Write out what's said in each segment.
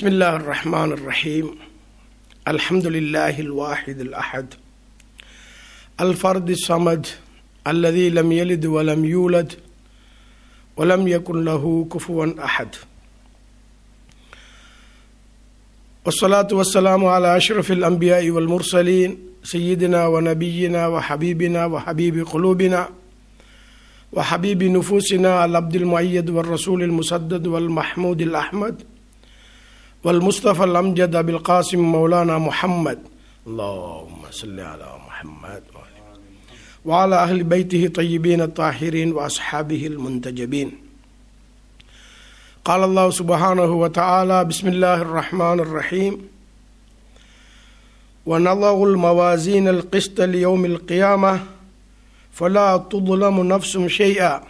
بسم الله الرحمن الرحيم الحمد لله الواحد الاحد الفرد الصمد الذي لم يلد ولم يولد ولم يكن له كفوا احد والصلاه والسلام على اشرف الانبياء والمرسلين سيدنا ونبينا وحبيبنا وحبيب قلوبنا وحبيب نفوسنا العبد المؤيد والرسول المسدد والمحمود الاحمد والمصطفى الأمجد بالقاسم القاسم مولانا محمد اللهم صل على محمد وعلى أهل بيته الطيبين الطاهرين وأصحابه المنتجبين قال الله سبحانه وتعالى بسم الله الرحمن الرحيم ونضع الموازين القسط ليوم القيامة فلا تظلم نفس شيئا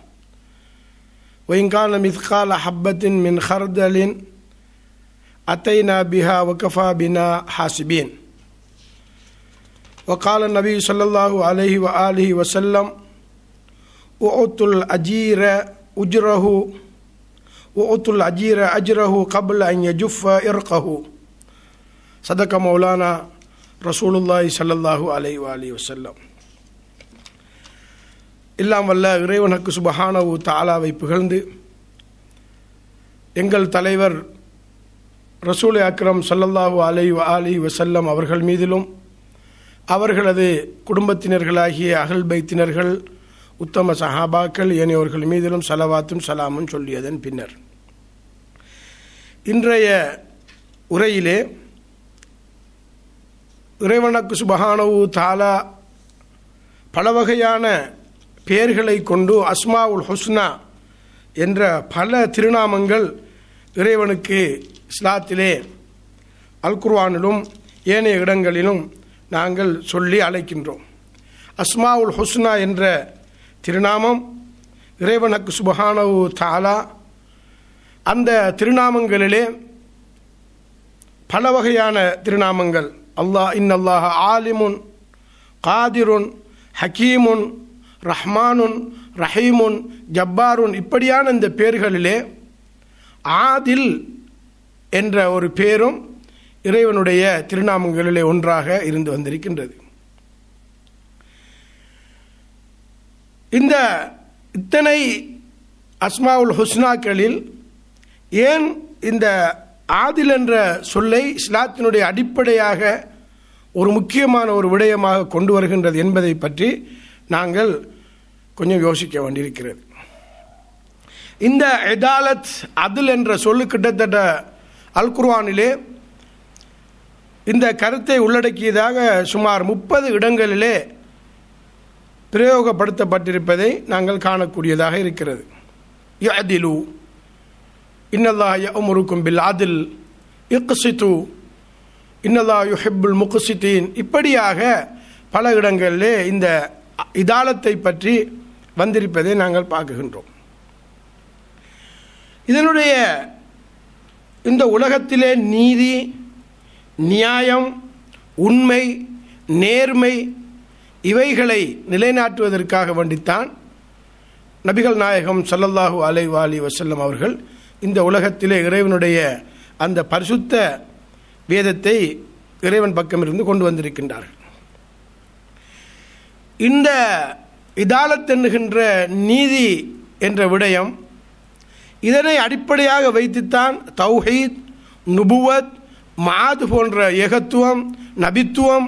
وإن كان مثقال حبة من خردل أتينا بها وكفى بنا حاسبين وقال النبي صلى الله عليه وآله وسلم وأعطوا الأجير أجره وأعطوا الأجير أجره قبل أن يجف إرقه صدق مولانا رسول الله صلى الله عليه وآله وسلم எல்லாம் வல்ல இறைவனுக்கு சுபஹானவு தாலாவை புகழ்ந்து எங்கள் தலைவர் ரசூல் அக்ரம் சல்லல்லாஹு அலை அலி வசல்லம் அவர்கள் மீதிலும் அவர்களது குடும்பத்தினர்களாகிய அகல் பைத்தினர்கள் உத்தம சஹாபாக்கள் ஏனையவர்கள் மீதிலும் சலவாத்தும் சலாமும் சொல்லியதன் பின்னர் இன்றைய உரையிலே இறைவனுக்கு சுபஹானவு தாலா பல வகையான பெயர்களை கொண்டு அஸ்மா உல் ஹுஸ்னா என்ற பல திருநாமங்கள் இறைவனுக்கு இஸ்லாத்திலே அல்குர்வானிலும் ஏனைய இடங்களிலும் நாங்கள் சொல்லி அழைக்கின்றோம் அஸ்மா உல் ஹுஸ்னா என்ற திருநாமம் இறைவனுக்கு சுபஹானவு தாலா அந்த திருநாமங்களிலே பல வகையான திருநாமங்கள் அல்லாஹ் அல்லாஹ ஆலிமுன் காதிருன் ஹக்கீமுன் ரஹ்மானுன் ரஹீமுன் ஜப்பாருன் இப்படியான இந்த பேர்களிலே ஆதில் என்ற ஒரு பேரும் இறைவனுடைய திருநாமங்களிலே ஒன்றாக இருந்து வந்திருக்கின்றது இந்த இத்தனை அஸ்மாவுல் ஹுஸ்னாக்களில் ஏன் இந்த ஆதில் என்ற சொல்லை இஸ்லாத்தினுடைய அடிப்படையாக ஒரு முக்கியமான ஒரு விடயமாக கொண்டு வருகின்றது என்பதை பற்றி நாங்கள் கொஞ்சம் யோசிக்க வேண்டியிருக்கிறது இந்த எதாலத் அதில் என்ற சொல்லு கிட்டத்தட்ட அல் குர்வானிலே இந்த கருத்தை உள்ளடக்கியதாக சுமார் முப்பது இடங்களிலே பிரயோகப்படுத்தப்பட்டிருப்பதை நாங்கள் காணக்கூடியதாக இருக்கிறது யதிலு இன்னதா யமுருக்கும் பில் அதில் இக்சித்து யு யுஹிபுல் முகுசித்தீன் இப்படியாக பல இடங்களிலே இந்த இதாளத்தை பற்றி வந்திருப்பதை நாங்கள் பார்க்குகின்றோம் இதனுடைய இந்த உலகத்திலே நீதி நியாயம் உண்மை நேர்மை இவைகளை நிலைநாட்டுவதற்காக வேண்டித்தான் நபிகள் நாயகம் சல்லல்லாஹு அலை வாலி வசல்லம் அவர்கள் இந்த உலகத்திலே இறைவனுடைய அந்த பரிசுத்த வேதத்தை இறைவன் பக்கம் இருந்து கொண்டு வந்திருக்கின்றார்கள் இந்த இதாலத் நீதி என்ற விடயம் இதனை அடிப்படையாக வைத்துத்தான் தௌஹீத் நுபுவத் மாது போன்ற ஏகத்துவம் நபித்துவம்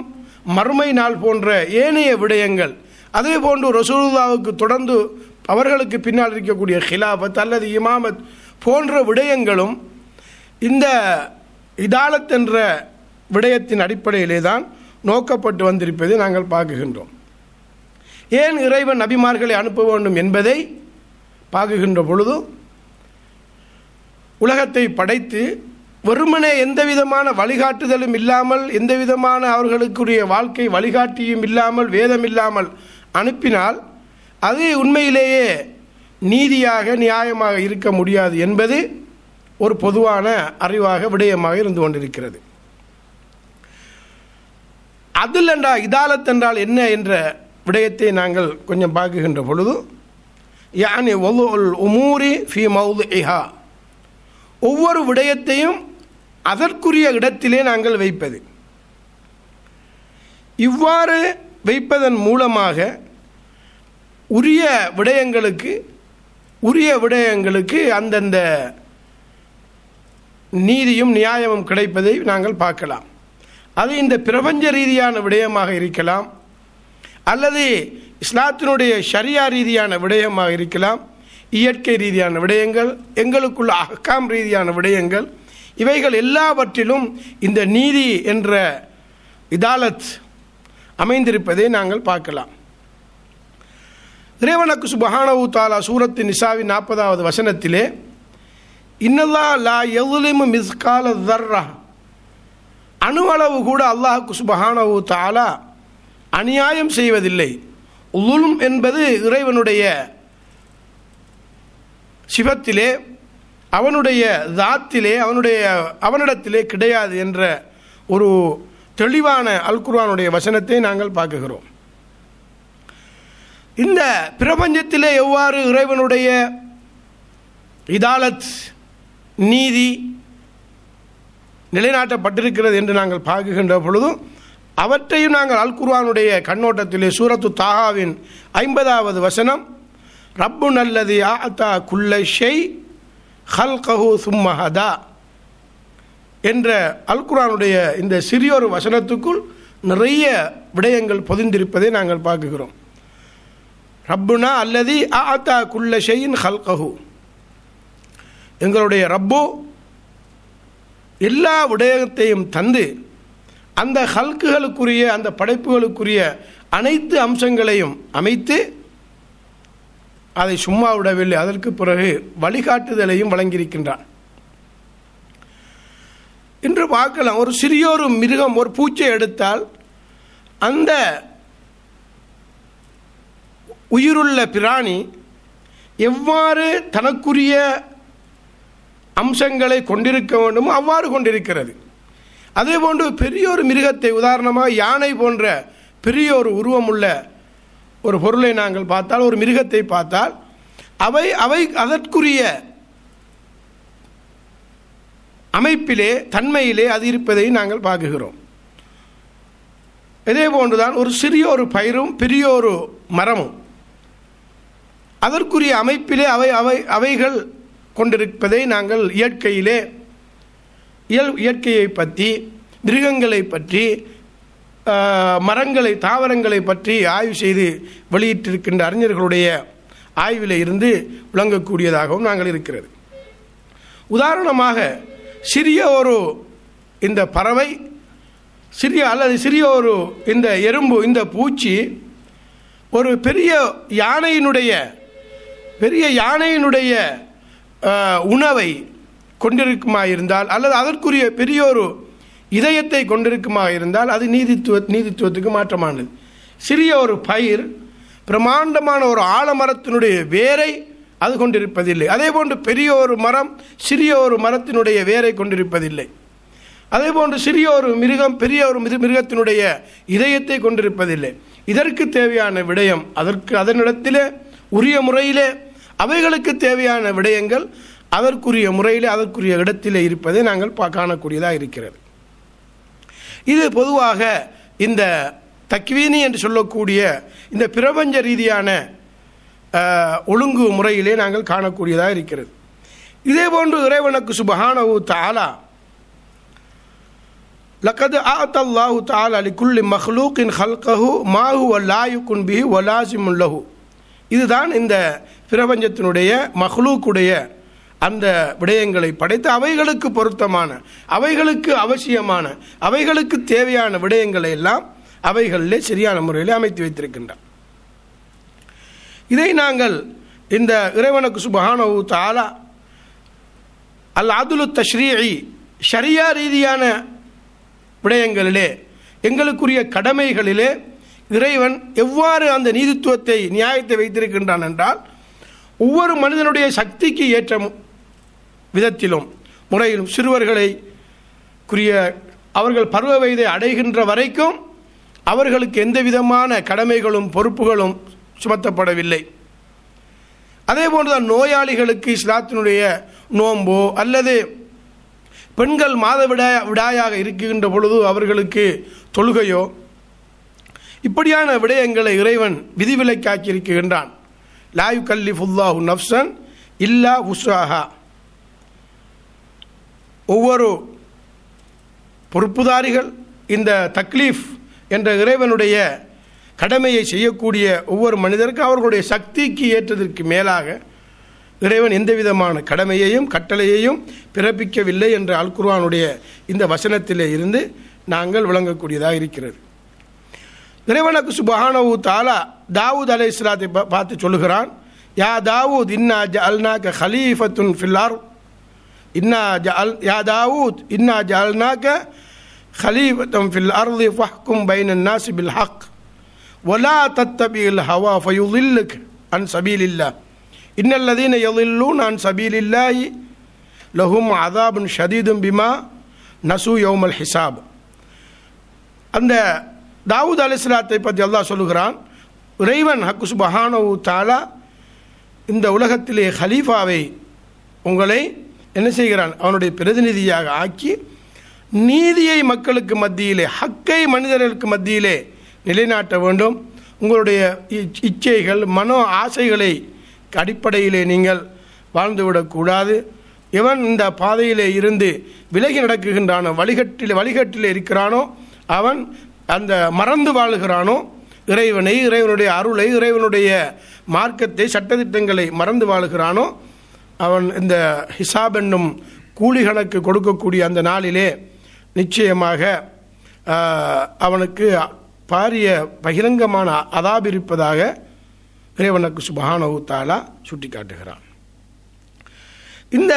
மறுமை நாள் போன்ற ஏனைய விடயங்கள் அதே போன்று ரசூலுல்லாவுக்கு தொடர்ந்து அவர்களுக்கு பின்னால் இருக்கக்கூடிய ஹிலாபத் அல்லது இமாமத் போன்ற விடயங்களும் இந்த இதாலத் என்ற விடயத்தின் அடிப்படையிலே தான் நோக்கப்பட்டு வந்திருப்பதை நாங்கள் பார்க்குகின்றோம் ஏன் இறைவன் நபிமார்களை அனுப்ப வேண்டும் என்பதை பார்க்குகின்ற பொழுதும் உலகத்தை படைத்து வெறுமனே எந்த விதமான வழிகாட்டுதலும் இல்லாமல் எந்த விதமான அவர்களுக்குரிய வாழ்க்கை வழிகாட்டியும் இல்லாமல் வேதம் இல்லாமல் அனுப்பினால் அது உண்மையிலேயே நீதியாக நியாயமாக இருக்க முடியாது என்பது ஒரு பொதுவான அறிவாக விடயமாக இருந்து கொண்டிருக்கிறது அதில் என்றால் இதாலத் என்றால் என்ன என்ற விடயத்தை நாங்கள் கொஞ்சம் பார்க்குகின்ற பொழுது யானி ஒல் உமூரி ஃபி மவுது இஹா ஒவ்வொரு விடயத்தையும் அதற்குரிய இடத்திலே நாங்கள் வைப்பது இவ்வாறு வைப்பதன் மூலமாக உரிய விடயங்களுக்கு உரிய விடயங்களுக்கு அந்தந்த நீதியும் நியாயமும் கிடைப்பதை நாங்கள் பார்க்கலாம் அது இந்த பிரபஞ்ச ரீதியான விடயமாக இருக்கலாம் அல்லது இஸ்லாத்தினுடைய ஷரியா ரீதியான விடயமாக இருக்கலாம் இயற்கை ரீதியான விடயங்கள் எங்களுக்குள்ள அகக்காம் ரீதியான விடயங்கள் இவைகள் எல்லாவற்றிலும் இந்த நீதி என்ற இதாலத் அமைந்திருப்பதை நாங்கள் பார்க்கலாம் இறைவனக்கு சுபஹானவு தாலா சூரத்து நிசாவின் நாற்பதாவது வசனத்திலே இன்னல்லா லா எதுலிமு மிஸ்கால தர்ரா அணுவளவு கூட அல்லாஹுக்கு சுபஹானவு தாலா அநியாயம் செய்வதில்லை உலும் என்பது இறைவனுடைய சிவத்திலே அவனுடைய தாத்திலே அவனுடைய அவனிடத்திலே கிடையாது என்ற ஒரு தெளிவான அல்குர்வானுடைய வசனத்தை நாங்கள் பார்க்குகிறோம் இந்த பிரபஞ்சத்திலே எவ்வாறு இறைவனுடைய இதாலத் நீதி நிலைநாட்டப்பட்டிருக்கிறது என்று நாங்கள் பார்க்குகின்ற பொழுதும் அவற்றையும் நாங்கள் அல்குர்வானுடைய கண்ணோட்டத்திலே சூரத்து தாகாவின் ஐம்பதாவது வசனம் ரப்பு நல்லது ஆத்தா குல்லை ஷெய் ஹல்கஹு சும்மஹதா என்ற அல்குரானுடைய இந்த சிறியொரு வசனத்துக்குள் நிறைய விடயங்கள் பொதிந்திருப்பதை நாங்கள் பார்க்குகிறோம் ரப்புனா அல்லது ஆத்தா குல்ல ஷெயின் ஹல்கஹு எங்களுடைய ரப்பு எல்லா விடயத்தையும் தந்து அந்த ஹல்குகளுக்குரிய அந்த படைப்புகளுக்குரிய அனைத்து அம்சங்களையும் அமைத்து அதை சும்மா விடவில்லை அதற்கு பிறகு வழிகாட்டுதலையும் வழங்கியிருக்கின்றான் இன்று பார்க்கலாம் ஒரு சிறியோரு மிருகம் ஒரு பூச்சை எடுத்தால் அந்த உயிருள்ள பிராணி எவ்வாறு தனக்குரிய அம்சங்களை கொண்டிருக்க வேண்டுமோ அவ்வாறு கொண்டிருக்கிறது அதே போன்று பெரிய ஒரு மிருகத்தை உதாரணமாக யானை போன்ற பெரிய ஒரு உருவமுள்ள ஒரு பொருளை நாங்கள் பார்த்தால் ஒரு மிருகத்தை பார்த்தால் அவை அவை அதற்குரிய அமைப்பிலே தன்மையிலே அது இருப்பதை நாங்கள் பார்க்குகிறோம் இதே போன்றுதான் ஒரு சிறிய ஒரு பயிரும் பெரிய ஒரு மரமும் அதற்குரிய அமைப்பிலே அவை அவை அவைகள் கொண்டிருப்பதை நாங்கள் இயற்கையிலே இயல் இயற்கையை பற்றி மிருகங்களை பற்றி மரங்களை தாவரங்களை பற்றி ஆய்வு செய்து வெளியிட்டிருக்கின்ற அறிஞர்களுடைய ஆய்வில் இருந்து விளங்கக்கூடியதாகவும் நாங்கள் இருக்கிறது உதாரணமாக சிறிய ஒரு இந்த பறவை சிறிய அல்லது சிறிய ஒரு இந்த எறும்பு இந்த பூச்சி ஒரு பெரிய யானையினுடைய பெரிய யானையினுடைய உணவை கொண்டிருக்குமா இருந்தால் அல்லது அதற்குரிய பெரிய ஒரு இதயத்தை கொண்டிருக்குமா இருந்தால் அது நீதித்துவ நீதித்துவத்துக்கு மாற்றமானது சிறிய ஒரு பயிர் பிரமாண்டமான ஒரு ஆலமரத்தினுடைய வேரை அது கொண்டிருப்பதில்லை அதே போன்று பெரிய ஒரு மரம் சிறிய ஒரு மரத்தினுடைய வேரை கொண்டிருப்பதில்லை அதே போன்று சிறிய ஒரு மிருகம் பெரிய ஒரு மிரு மிருகத்தினுடைய இதயத்தை கொண்டிருப்பதில்லை இதற்கு தேவையான விடயம் அதற்கு அதனிடத்திலே உரிய முறையிலே அவைகளுக்கு தேவையான விடயங்கள் அதற்குரிய முறையிலே அதற்குரிய இடத்திலே இருப்பதை நாங்கள் காணக்கூடியதாக இருக்கிறது இது பொதுவாக இந்த தக்வீனி என்று சொல்லக்கூடிய இந்த பிரபஞ்ச ரீதியான ஒழுங்கு முறையிலே நாங்கள் காணக்கூடியதாக இருக்கிறது இதே போன்று இறைவனுக்கு சுபஹானவு தாலா லக்கது ஆத் அல்லாஹு தாலா அலி குல்லி மஹ்லூக்கின் ஹல்கஹு மாஹு வல்லாயு குன்பிஹி வலாசிமுல்லஹு இதுதான் இந்த பிரபஞ்சத்தினுடைய மஹ்லூக்குடைய அந்த விடயங்களை படைத்து அவைகளுக்கு பொருத்தமான அவைகளுக்கு அவசியமான அவைகளுக்கு தேவையான விடயங்களை எல்லாம் அவைகளிலே சரியான முறையில் அமைத்து வைத்திருக்கின்றார் இதை நாங்கள் இந்த இறைவனுக்கு சுபஹானவு தாலா அல் அதுலு தஸ்ரீ ஷரியா ரீதியான விடயங்களிலே எங்களுக்குரிய கடமைகளிலே இறைவன் எவ்வாறு அந்த நீதித்துவத்தை நியாயத்தை வைத்திருக்கின்றான் என்றால் ஒவ்வொரு மனிதனுடைய சக்திக்கு ஏற்ற விதத்திலும் முறையிலும் சிறுவர்களை குறிய அவர்கள் பருவ வயதை அடைகின்ற வரைக்கும் அவர்களுக்கு எந்த விதமான கடமைகளும் பொறுப்புகளும் சுமத்தப்படவில்லை அதே போன்றுதான் நோயாளிகளுக்கு இஸ்லாத்தினுடைய நோன்போ அல்லது பெண்கள் மாதவிடாய விடாயாக இருக்கின்ற பொழுது அவர்களுக்கு தொழுகையோ இப்படியான விடயங்களை இறைவன் விதிவிலக்காக்கி இருக்கின்றான் லாயு கல்லி ஃபுல்லாஹு நப்சன் இல்லா உஷாஹா ஒவ்வொரு பொறுப்புதாரிகள் இந்த தக்லீஃப் என்ற இறைவனுடைய கடமையை செய்யக்கூடிய ஒவ்வொரு மனிதருக்கும் அவர்களுடைய சக்திக்கு ஏற்றதற்கு மேலாக இறைவன் எந்த விதமான கடமையையும் கட்டளையையும் பிறப்பிக்கவில்லை என்ற அல்குர்வானுடைய இந்த வசனத்திலே இருந்து நாங்கள் விளங்கக்கூடியதாக இருக்கிறது இறைவனுக்கு சுபஹானவு தாலா தாவூத் அலை இஸ்லாத்தை பார்த்து சொல்லுகிறான் யா தாவூத் இன்னா அல்னாக்க ஹலீஃபத்துன் ஃபில்லார் إنا جعل يا داود إنا جعلناك خليفة في الأرض فاحكم بين الناس بالحق ولا تتبع الهوى فيضلك عن سبيل الله إن الذين يضلون عن سبيل الله لهم عذاب شديد بما நசு யோமல் ஹிசாப் அந்த தாவூத் அலி இஸ்லாத்தை பற்றி அல்லாஹ் சொல்லுகிறான் இறைவன் ஹக்குஸ் பஹானவு தாலா இந்த உலகத்திலே ஹலீஃபாவை உங்களை என்ன செய்கிறான் அவனுடைய பிரதிநிதியாக ஆக்கி நீதியை மக்களுக்கு மத்தியிலே ஹக்கை மனிதர்களுக்கு மத்தியிலே நிலைநாட்ட வேண்டும் உங்களுடைய இச்சைகள் மனோ ஆசைகளை அடிப்படையிலே நீங்கள் வாழ்ந்துவிடக்கூடாது இவன் இந்த பாதையிலே இருந்து விலகி நடக்குகின்றானோ வழிகட்டில் வழிகட்டில் இருக்கிறானோ அவன் அந்த மறந்து வாழுகிறானோ இறைவனை இறைவனுடைய அருளை இறைவனுடைய மார்க்கத்தை சட்டத்திட்டங்களை மறந்து வாழுகிறானோ அவன் இந்த ஹிசாப் என்னும் கூலிகளுக்கு கொடுக்கக்கூடிய அந்த நாளிலே நிச்சயமாக அவனுக்கு பாரிய பகிரங்கமான அதாப் இருப்பதாக இறைவனுக்கு சுபஹானவு தாலா சுட்டி காட்டுகிறான் இந்த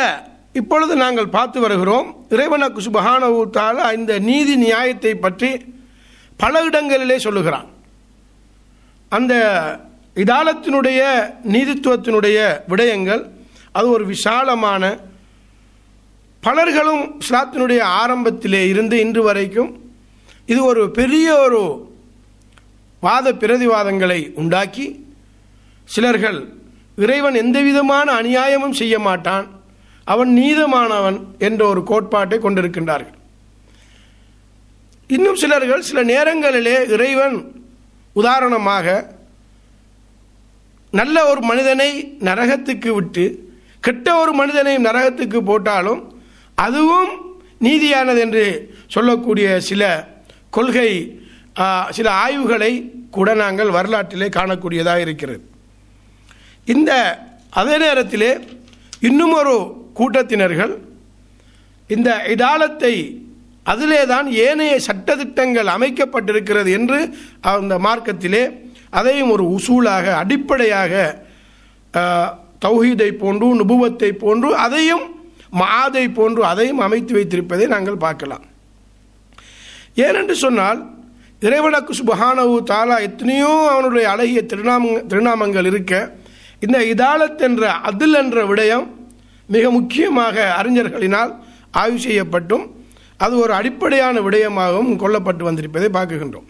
இப்பொழுது நாங்கள் பார்த்து வருகிறோம் இறைவனுக்கு சுபஹானவு தாலா இந்த நீதி நியாயத்தை பற்றி பல இடங்களிலே சொல்லுகிறான் அந்த இதாலத்தினுடைய நீதித்துவத்தினுடைய விடயங்கள் அது ஒரு விஷாலமான பலர்களும் இஸ்லாத்தினுடைய ஆரம்பத்திலே இருந்து இன்று வரைக்கும் இது ஒரு பெரிய ஒரு வாத பிரதிவாதங்களை உண்டாக்கி சிலர்கள் இறைவன் எந்த விதமான அநியாயமும் செய்ய மாட்டான் அவன் நீதமானவன் என்ற ஒரு கோட்பாட்டை கொண்டிருக்கின்றார்கள் இன்னும் சிலர்கள் சில நேரங்களிலே இறைவன் உதாரணமாக நல்ல ஒரு மனிதனை நரகத்துக்கு விட்டு கெட்ட ஒரு மனிதனையும் நரகத்துக்கு போட்டாலும் அதுவும் நீதியானது என்று சொல்லக்கூடிய சில கொள்கை சில ஆய்வுகளை கூட நாங்கள் வரலாற்றிலே காணக்கூடியதாக இருக்கிறது இந்த அதே நேரத்திலே இன்னும் ஒரு கூட்டத்தினர்கள் இந்த இடாலத்தை அதிலே தான் ஏனைய சட்டத்திட்டங்கள் அமைக்கப்பட்டிருக்கிறது என்று அந்த மார்க்கத்திலே அதையும் ஒரு உசூலாக அடிப்படையாக தௌஹீதை போன்று நுபுவத்தை போன்று அதையும் மாதை போன்று அதையும் அமைத்து வைத்திருப்பதை நாங்கள் பார்க்கலாம் ஏனென்று சொன்னால் இறைவனுக்கு சுபஹானவு தாலா எத்தனையோ அவனுடைய அழகிய திருநாம திருநாமங்கள் இருக்க இந்த இதாலத் என்ற அதில் என்ற விடயம் மிக முக்கியமாக அறிஞர்களினால் ஆய்வு செய்யப்பட்டும் அது ஒரு அடிப்படையான விடயமாகவும் கொல்லப்பட்டு வந்திருப்பதை பார்க்குகின்றோம்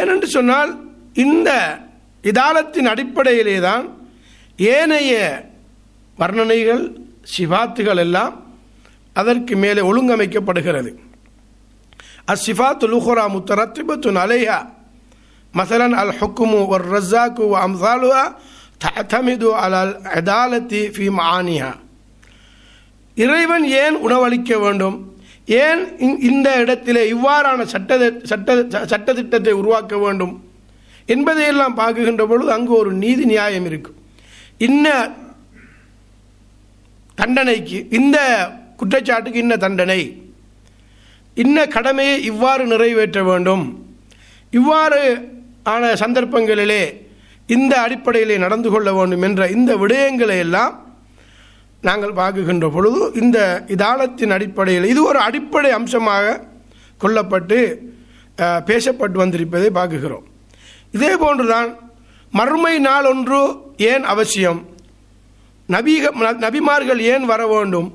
ஏனென்று சொன்னால் இந்த இதாலத்தின் அடிப்படையிலே தான் ஏனைய வர்ணனைகள் சிபாத்துகள் எல்லாம் அதற்கு மேலே ஒழுங்கமைக்கப்படுகிறது அசிஃபாத்து லுஹுரா முத்தரத்திபத்துன் அலையா மசலன் அல் ஹுக்குமு ஒர் ரஸாக்கு அம்சாலுவா தமிது அல் அல் அதாலத்தி ஃபி மானியா இறைவன் ஏன் உணவளிக்க வேண்டும் ஏன் இந்த இடத்திலே இவ்வாறான சட்ட சட்ட சட்டத்திட்டத்தை உருவாக்க வேண்டும் என்பதையெல்லாம் பார்க்குகின்ற பொழுது அங்கு ஒரு நீதி நியாயம் இருக்கும் இன்ன தண்டனைக்கு இந்த குற்றச்சாட்டுக்கு இன்ன தண்டனை இன்ன கடமையை இவ்வாறு நிறைவேற்ற வேண்டும் இவ்வாறு ஆன சந்தர்ப்பங்களிலே இந்த அடிப்படையிலே நடந்து கொள்ள வேண்டும் என்ற இந்த விடயங்களை எல்லாம் நாங்கள் பார்க்குகின்ற பொழுது இந்த இதாளத்தின் அடிப்படையில் இது ஒரு அடிப்படை அம்சமாக கொல்லப்பட்டு பேசப்பட்டு வந்திருப்பதை பார்க்குகிறோம் இதே போன்றுதான் மறுமை நாள் ஒன்று ஏன் அவசியம் நபீக நபிமார்கள் ஏன் வர வேண்டும்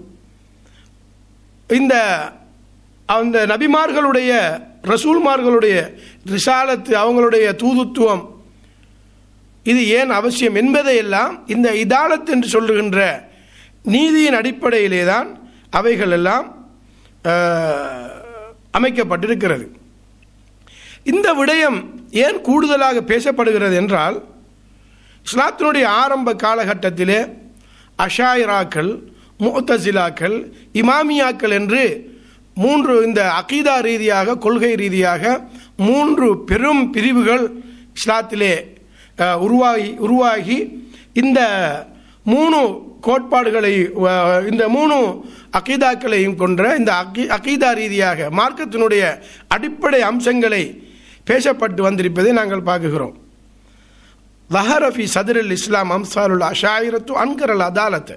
இந்த அந்த நபிமார்களுடைய ரசூல்மார்களுடைய ரிசாலத்து அவங்களுடைய தூதுத்துவம் இது ஏன் அவசியம் என்பதையெல்லாம் இந்த இதாலத் என்று சொல்லுகின்ற நீதியின் அடிப்படையிலே தான் அவைகள் எல்லாம் அமைக்கப்பட்டிருக்கிறது இந்த விடயம் ஏன் கூடுதலாக பேசப்படுகிறது என்றால் இஸ்லாத்தினுடைய ஆரம்ப காலகட்டத்திலே அஷாயிராக்கள் முத்தசிலாக்கள் இமாமியாக்கள் என்று மூன்று இந்த அகீதா ரீதியாக கொள்கை ரீதியாக மூன்று பெரும் பிரிவுகள் இஸ்லாத்திலே உருவாகி உருவாகி இந்த மூணு கோட்பாடுகளை இந்த மூணு அகீதாக்களையும் கொன்ற இந்த அகீதா ரீதியாக மார்க்கத்தினுடைய அடிப்படை அம்சங்களை பேசப்பட்டு வந்திருப்பதை நாங்கள் பார்க்குகிறோம் லஹரஃபி சதுரில் இஸ்லாம் அம்சாருல் அஷாயிரத்து அன்கரல் அதாலத்து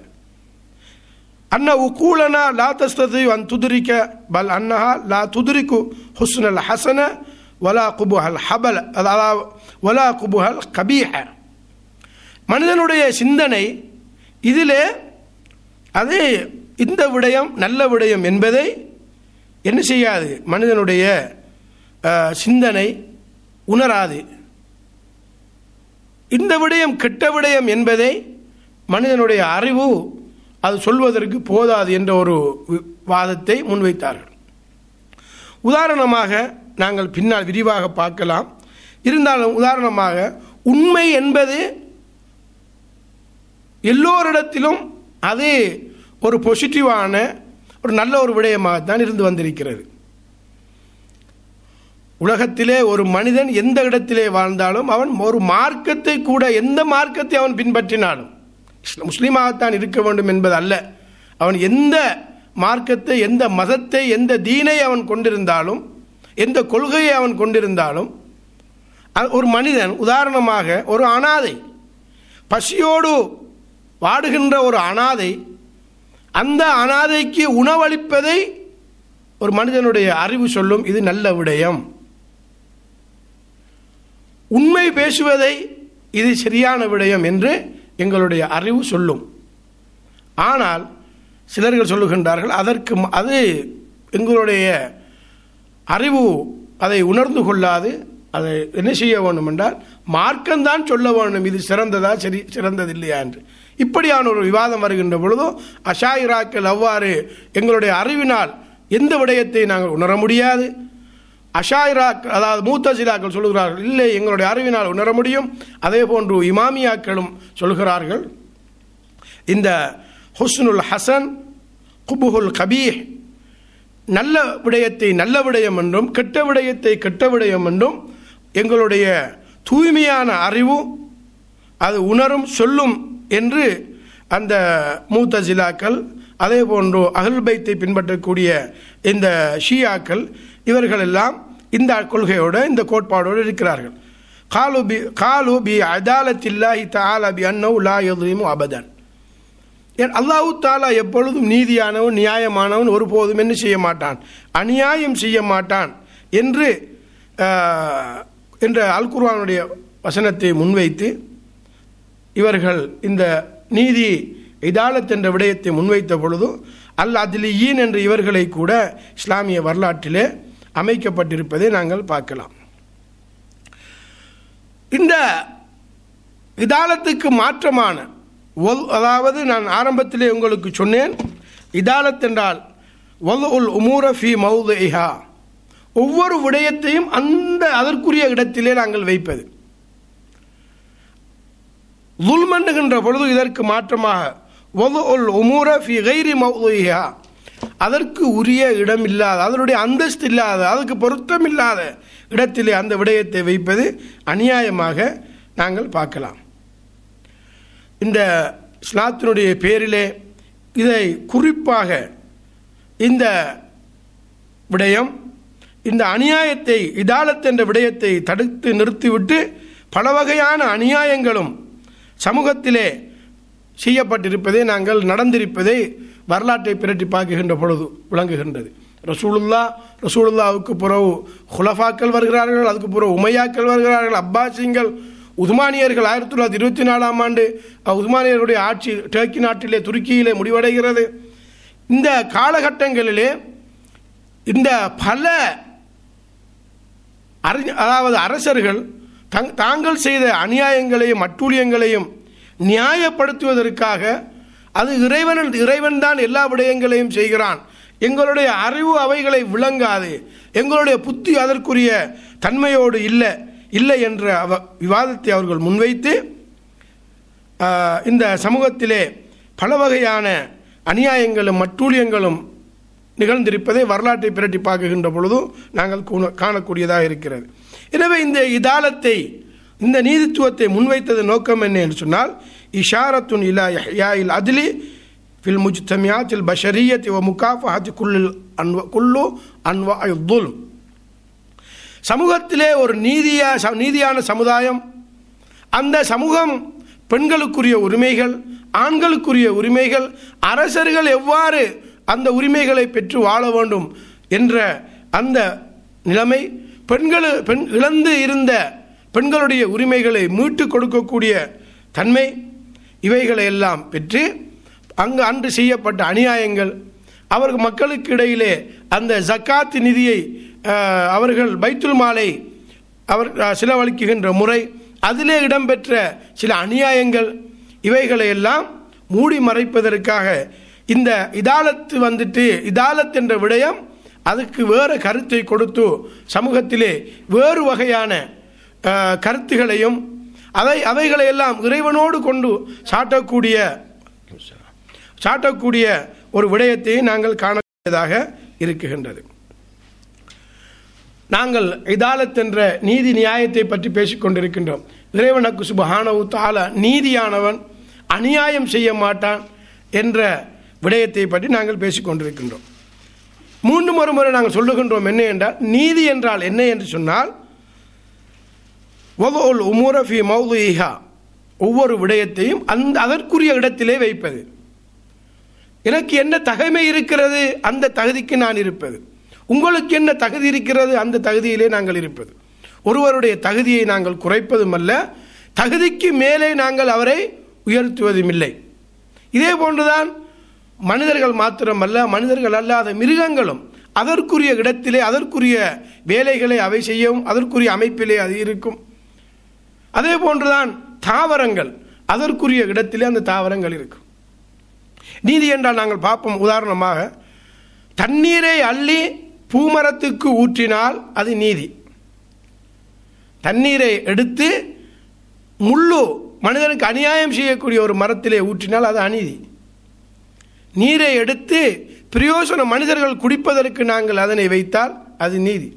அன்ன உக்கூலனா லா தஸ்தது அன் துதுரிக்க பல் அன்னஹா லா துதுரிக்கு அல் ஹசன வலா குபுஹல் ஹபல் அதாவது வலா குபுஹல் கபீஹ மனிதனுடைய சிந்தனை இதிலே அது இந்த விடயம் நல்ல விடயம் என்பதை என்ன செய்யாது மனிதனுடைய சிந்தனை உணராது இந்த விடயம் கெட்ட விடயம் என்பதை மனிதனுடைய அறிவு அது சொல்வதற்கு போதாது என்ற ஒரு வாதத்தை முன்வைத்தார்கள் உதாரணமாக நாங்கள் பின்னால் விரிவாக பார்க்கலாம் இருந்தாலும் உதாரணமாக உண்மை என்பது எல்லோரிடத்திலும் அது ஒரு பொசிட்டிவான ஒரு நல்ல ஒரு விடயமாகத்தான் இருந்து வந்திருக்கிறது உலகத்திலே ஒரு மனிதன் எந்த இடத்திலே வாழ்ந்தாலும் அவன் ஒரு மார்க்கத்தை கூட எந்த மார்க்கத்தை அவன் பின்பற்றினாலும் முஸ்லீமாகத்தான் இருக்க வேண்டும் என்பது அல்ல அவன் எந்த மார்க்கத்தை எந்த மதத்தை எந்த தீனை அவன் கொண்டிருந்தாலும் எந்த கொள்கையை அவன் கொண்டிருந்தாலும் ஒரு மனிதன் உதாரணமாக ஒரு அனாதை பசியோடு வாடுகின்ற ஒரு அனாதை அந்த அனாதைக்கு உணவளிப்பதை ஒரு மனிதனுடைய அறிவு சொல்லும் இது நல்ல விடயம் உண்மை பேசுவதை இது சரியான விடயம் என்று எங்களுடைய அறிவு சொல்லும் ஆனால் சிலர்கள் சொல்லுகின்றார்கள் அதற்கு அது எங்களுடைய அறிவு அதை உணர்ந்து கொள்ளாது அதை என்ன செய்ய வேண்டும் என்றால் மார்க்கம்தான் சொல்ல வேண்டும் இது சிறந்ததா சரி சிறந்தது இல்லையா என்று இப்படியான ஒரு விவாதம் வருகின்ற பொழுதும் அஷாயிராக்கள் அவ்வாறு எங்களுடைய அறிவினால் எந்த விடயத்தை நாங்கள் உணர முடியாது அஷாயிராக் அதாவது ஜிலாக்கள் சொல்லுகிறார்கள் இல்லை எங்களுடைய அறிவினால் உணர முடியும் அதே போன்று இமாமியாக்களும் சொல்கிறார்கள் இந்த ஹுஸ்னுல் ஹசன் குபுகுல் கபீ நல்ல விடயத்தை நல்ல விடயம் என்றும் கெட்ட விடயத்தை கெட்ட விடயம் என்றும் எங்களுடைய தூய்மையான அறிவு அது உணரும் சொல்லும் என்று அந்த மூத்த ஜிலாக்கள் அதே போன்று அகல்பைத்தை பின்பற்றக்கூடிய இந்த ஷியாக்கள் இவர்கள் எல்லாம் இந்த கொள்கையோடு இந்த கோட்பாடோடு இருக்கிறார்கள் காலு பி காலு பி அதாலத்தில்லாஹி தாலா பி அன்னோ லா எதுவும் அபதன் ஏன் அல்லாஹு தாலா எப்பொழுதும் நீதியானவன் நியாயமானவன் ஒருபோதும் என்ன செய்ய மாட்டான் அநியாயம் செய்ய மாட்டான் என்று என்ற அல்குர்வானுடைய வசனத்தை முன்வைத்து இவர்கள் இந்த நீதி இதாலத் என்ற விடயத்தை முன்வைத்த பொழுதும் அல் அதிலியீன் என்ற இவர்களை கூட இஸ்லாமிய வரலாற்றிலே அமைக்கப்பட்டிருப்பதை நாங்கள் பார்க்கலாம் இந்த இதாலத்துக்கு மாற்றமான அதாவது நான் ஆரம்பத்திலே உங்களுக்கு சொன்னேன் இதாலத் என்றால் ஒல் உல் உமூர ஃபி மவுது ஒவ்வொரு விடயத்தையும் அந்த அதற்குரிய இடத்திலே நாங்கள் வைப்பது துல்மன்னுகின்ற பொழுது இதற்கு மாற்றமாக ஒல் உல் உமூர ஃபி கைரி மவுது அதற்கு உரிய இடம் இல்லாத அதனுடைய அந்தஸ்து இல்லாத அதற்கு பொருத்தம் இல்லாத இடத்திலே அந்த விடயத்தை வைப்பது அநியாயமாக நாங்கள் பார்க்கலாம் இந்த ஸ்லாத்தினுடைய பேரிலே இதை குறிப்பாக இந்த விடயம் இந்த அநியாயத்தை இதாலத் என்ற விடயத்தை தடுத்து நிறுத்திவிட்டு பல வகையான அநியாயங்களும் சமூகத்திலே செய்யப்பட்டிருப்பதை நாங்கள் நடந்திருப்பதை வரலாற்றை பிரட்டி பார்க்குகின்ற பொழுது விளங்குகின்றது ரசூலுல்லா ரசூலுல்லாவுக்கு பிறகு ஹுலஃபாக்கள் வருகிறார்கள் அதுக்கு பிறகு உமையாக்கள் வருகிறார்கள் அப்பாசிங்கள் உதுமானியர்கள் ஆயிரத்தி தொள்ளாயிரத்தி இருபத்தி நாலாம் ஆண்டு உதுமானியர்களுடைய ஆட்சி டேக்கி நாட்டிலே துருக்கியிலே முடிவடைகிறது இந்த காலகட்டங்களிலே இந்த பல அதாவது அரசர்கள் தங் தாங்கள் செய்த அநியாயங்களையும் அட்டூழியங்களையும் நியாயப்படுத்துவதற்காக அது இறைவன் இறைவன் தான் எல்லா விடயங்களையும் செய்கிறான் எங்களுடைய அறிவு அவைகளை விளங்காது எங்களுடைய புத்தி அதற்குரிய தன்மையோடு இல்லை இல்லை என்ற அவ விவாதத்தை அவர்கள் முன்வைத்து இந்த சமூகத்திலே பல வகையான அநியாயங்களும் மட்டூழியங்களும் நிகழ்ந்திருப்பதை வரலாற்றை பிரட்டி பார்க்குகின்ற பொழுதும் நாங்கள் காணக்கூடியதாக இருக்கிறது எனவே இந்த இதாலத்தை இந்த நீதித்துவத்தை முன்வைத்தது நோக்கம் என்ன என்று சொன்னால் இஷாரத்துன் இலா யா இல் அத்லி ஃபில் முஜ்தமியாத்தில் பஷரியத் இவ முகாஃபஹத் குல்லில் அன்வ குல்லு அன்வா துல் சமூகத்திலே ஒரு நீதியா நீதியான சமுதாயம் அந்த சமூகம் பெண்களுக்குரிய உரிமைகள் ஆண்களுக்குரிய உரிமைகள் அரசர்கள் எவ்வாறு அந்த உரிமைகளை பெற்று வாழ வேண்டும் என்ற அந்த நிலைமை பெண்கள் பெண் இழந்து இருந்த பெண்களுடைய உரிமைகளை மீட்டு கொடுக்கக்கூடிய தன்மை இவைகளை எல்லாம் பெற்று அங்கு அன்று செய்யப்பட்ட அநியாயங்கள் அவர்கள் மக்களுக்கு இடையிலே அந்த ஜக்காத்து நிதியை அவர்கள் பைத்துல் மாலை அவர் செலவழிக்குகின்ற முறை அதிலே இடம்பெற்ற சில அநியாயங்கள் இவைகளை எல்லாம் மூடி மறைப்பதற்காக இந்த இதாலத்து வந்துட்டு இதாலத் என்ற விடயம் அதுக்கு வேறு கருத்தை கொடுத்து சமூகத்திலே வேறு வகையான கருத்துகளையும் அதை அவைகளை எல்லாம் இறைவனோடு கொண்டு சாட்டக்கூடிய சாட்டக்கூடிய ஒரு விடயத்தை நாங்கள் காணக்கூடியதாக இருக்குகின்றது நாங்கள் இதாலத் என்ற நீதி நியாயத்தை பற்றி பேசிக்கொண்டிருக்கின்றோம் இறைவனுக்கு சுபஹானவு தால நீதியானவன் அநியாயம் செய்ய மாட்டான் என்ற விடயத்தை பற்றி நாங்கள் பேசிக்கொண்டிருக்கின்றோம் கொண்டிருக்கின்றோம் மூன்று மறுமுறை நாங்கள் சொல்லுகின்றோம் என்ன என்றால் நீதி என்றால் என்ன என்று சொன்னால் வதோல் உமுரஃபி மௌதிஹா ஒவ்வொரு விடயத்தையும் அந்த அதற்குரிய இடத்திலே வைப்பது எனக்கு என்ன தகைமை இருக்கிறது அந்த தகுதிக்கு நான் இருப்பது உங்களுக்கு என்ன தகுதி இருக்கிறது அந்த தகுதியிலே நாங்கள் இருப்பது ஒருவருடைய தகுதியை நாங்கள் குறைப்பதும் அல்ல தகுதிக்கு மேலே நாங்கள் அவரை உயர்த்துவதும் இல்லை இதே போன்றுதான் மனிதர்கள் மாத்திரமல்ல மனிதர்கள் அல்லாத மிருகங்களும் அதற்குரிய இடத்திலே அதற்குரிய வேலைகளை அவை செய்யவும் அதற்குரிய அமைப்பிலே அது இருக்கும் அதே போன்றுதான் தாவரங்கள் அதற்குரிய இடத்திலே அந்த தாவரங்கள் இருக்கும் நீதி என்றால் நாங்கள் பார்ப்போம் உதாரணமாக தண்ணீரை அள்ளி பூமரத்துக்கு ஊற்றினால் அது நீதி தண்ணீரை எடுத்து முள்ளு மனிதனுக்கு அநியாயம் செய்யக்கூடிய ஒரு மரத்திலே ஊற்றினால் அது அநீதி நீரை எடுத்து பிரயோசன மனிதர்கள் குடிப்பதற்கு நாங்கள் அதனை வைத்தால் அது நீதி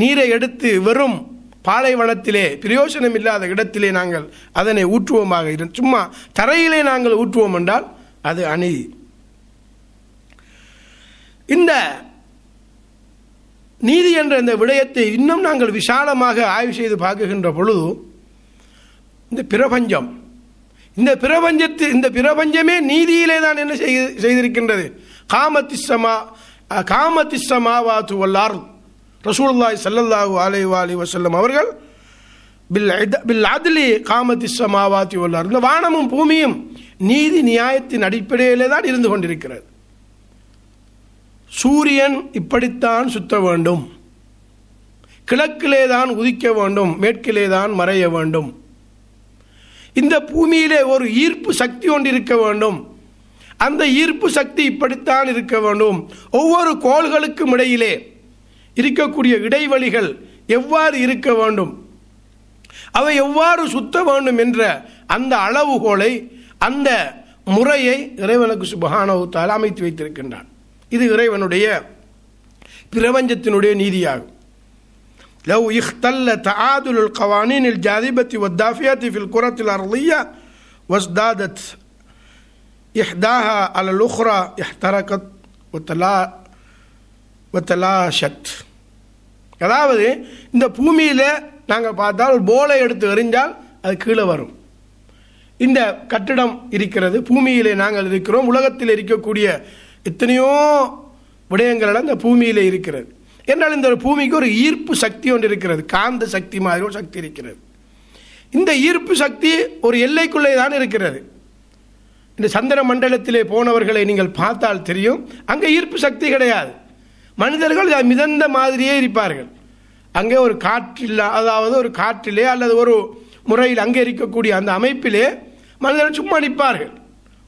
நீரை எடுத்து வெறும் பாலைவனத்திலே பிரயோஜனம் இல்லாத இடத்திலே நாங்கள் அதனை ஊற்றுவோமாக இரு சும்மா தரையிலே நாங்கள் ஊற்றுவோம் என்றால் அது அநீதி இந்த நீதி என்ற இந்த விடயத்தை இன்னும் நாங்கள் விசாலமாக ஆய்வு செய்து பார்க்குகின்ற பொழுது இந்த பிரபஞ்சம் இந்த பிரபஞ்சத்து இந்த பிரபஞ்சமே நீதியிலே தான் என்ன செய்திருக்கின்றது காமதிஷ்டமா காமத்திசமாவாத்து வல்லாரும் ரசூல்லாய் சல்லல்லாஹு அலை வாலி வசல்லம் அவர்கள் பில் அதிலி காமதி சமாவாத்தி உள்ளார் இந்த வானமும் பூமியும் நீதி நியாயத்தின் அடிப்படையிலே தான் இருந்து கொண்டிருக்கிறது சூரியன் இப்படித்தான் சுத்த வேண்டும் கிழக்கிலே தான் உதிக்க வேண்டும் மேற்கிலே தான் மறைய வேண்டும் இந்த பூமியிலே ஒரு ஈர்ப்பு சக்தி ஒன்று இருக்க வேண்டும் அந்த ஈர்ப்பு சக்தி இப்படித்தான் இருக்க வேண்டும் ஒவ்வொரு கோள்களுக்கும் இடையிலே இருக்கக்கூடிய இடைவெளிகள் எவ்வாறு இருக்க வேண்டும் அவை எவ்வாறு சுத்த வேண்டும் என்ற அந்த அளவுகோலை அந்த முறையை இறைவனுக்கு சுபகானவத்தால் அமைத்து வைத்திருக்கின்றான் இது இறைவனுடைய பிரபஞ்சத்தினுடைய நீதியாகும் لو اختل تعادل القوانين الجاذبة والدافئة في الكرة الأرضية وازدادت إحداها على الأخرى احترقت வத்தலாஷத் அதாவது இந்த பூமியில் நாங்கள் பார்த்தால் ஒரு போலை எடுத்து எறிஞ்சால் அது கீழே வரும் இந்த கட்டிடம் இருக்கிறது பூமியிலே நாங்கள் இருக்கிறோம் உலகத்தில் இருக்கக்கூடிய எத்தனையோ விடயங்கள் இந்த பூமியில் இருக்கிறது என்றால் இந்த பூமிக்கு ஒரு ஈர்ப்பு சக்தி ஒன்று இருக்கிறது காந்த சக்தி மாதிரி ஒரு சக்தி இருக்கிறது இந்த ஈர்ப்பு சக்தி ஒரு எல்லைக்குள்ளே தான் இருக்கிறது இந்த சந்திர மண்டலத்திலே போனவர்களை நீங்கள் பார்த்தால் தெரியும் அங்கே ஈர்ப்பு சக்தி கிடையாது மனிதர்கள் மிதந்த மாதிரியே இருப்பார்கள் அங்கே ஒரு காற்றில் அதாவது ஒரு காற்றிலே அல்லது ஒரு முறையில் அங்கே இருக்கக்கூடிய அந்த அமைப்பிலே மனிதர்கள் சும்மா நிற்பார்கள்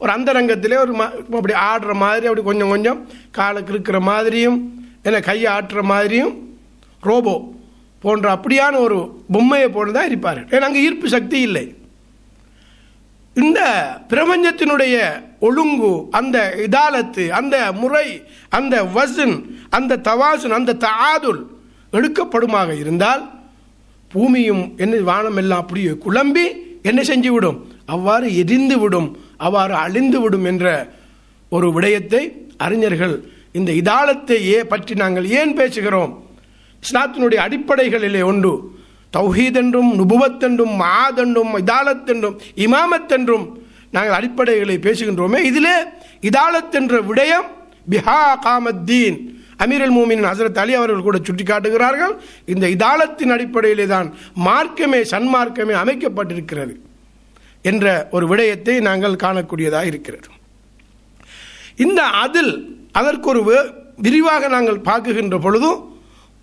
ஒரு அந்தரங்கத்திலே ஒரு அப்படி ஆடுற மாதிரி அப்படி கொஞ்சம் கொஞ்சம் காலை கிறுக்கிற மாதிரியும் இல்லை கையை ஆட்டுற மாதிரியும் ரோபோ போன்ற அப்படியான ஒரு பொம்மையை போன்று தான் இருப்பார்கள் ஏன்னா அங்கே ஈர்ப்பு சக்தி இல்லை இந்த பிரபஞ்சத்தினுடைய ஒழுங்கு அந்த இதாலத்து அந்த முறை அந்த வசன் அந்த தவாசுன் அந்த தாதுல் எடுக்கப்படுமாக இருந்தால் பூமியும் என்ன வானம் எல்லாம் அப்படியே குழம்பி என்ன செஞ்சுவிடும் அவ்வாறு எரிந்து விடும் அவ்வாறு அழிந்து விடும் என்ற ஒரு விடயத்தை அறிஞர்கள் இந்த இதாலத்தை ஏ பற்றி நாங்கள் ஏன் பேசுகிறோம் இஸ்லாத்தினுடைய அடிப்படைகளிலே ஒன்று தௌஹீதென்றும் நுபுவத்தென்றும் மாதென்றும் இதாலத்தென்றும் இமாமத்தென்றும் நாங்கள் அடிப்படைகளை பேசுகின்றோமே இதிலே இதாலத்தென்ற விடயம் பிஹா காமத்தீன் அமீரல் மூமின் ஹசரத் அலி அவர்கள் கூட சுட்டி காட்டுகிறார்கள் இந்த இதாலத்தின் அடிப்படையிலே தான் மார்க்கமே சன்மார்க்கமே அமைக்கப்பட்டிருக்கிறது என்ற ஒரு விடயத்தை நாங்கள் காணக்கூடியதாக இருக்கிறது இந்த அதில் அதற்கொரு விரிவாக நாங்கள் பார்க்குகின்ற பொழுதும்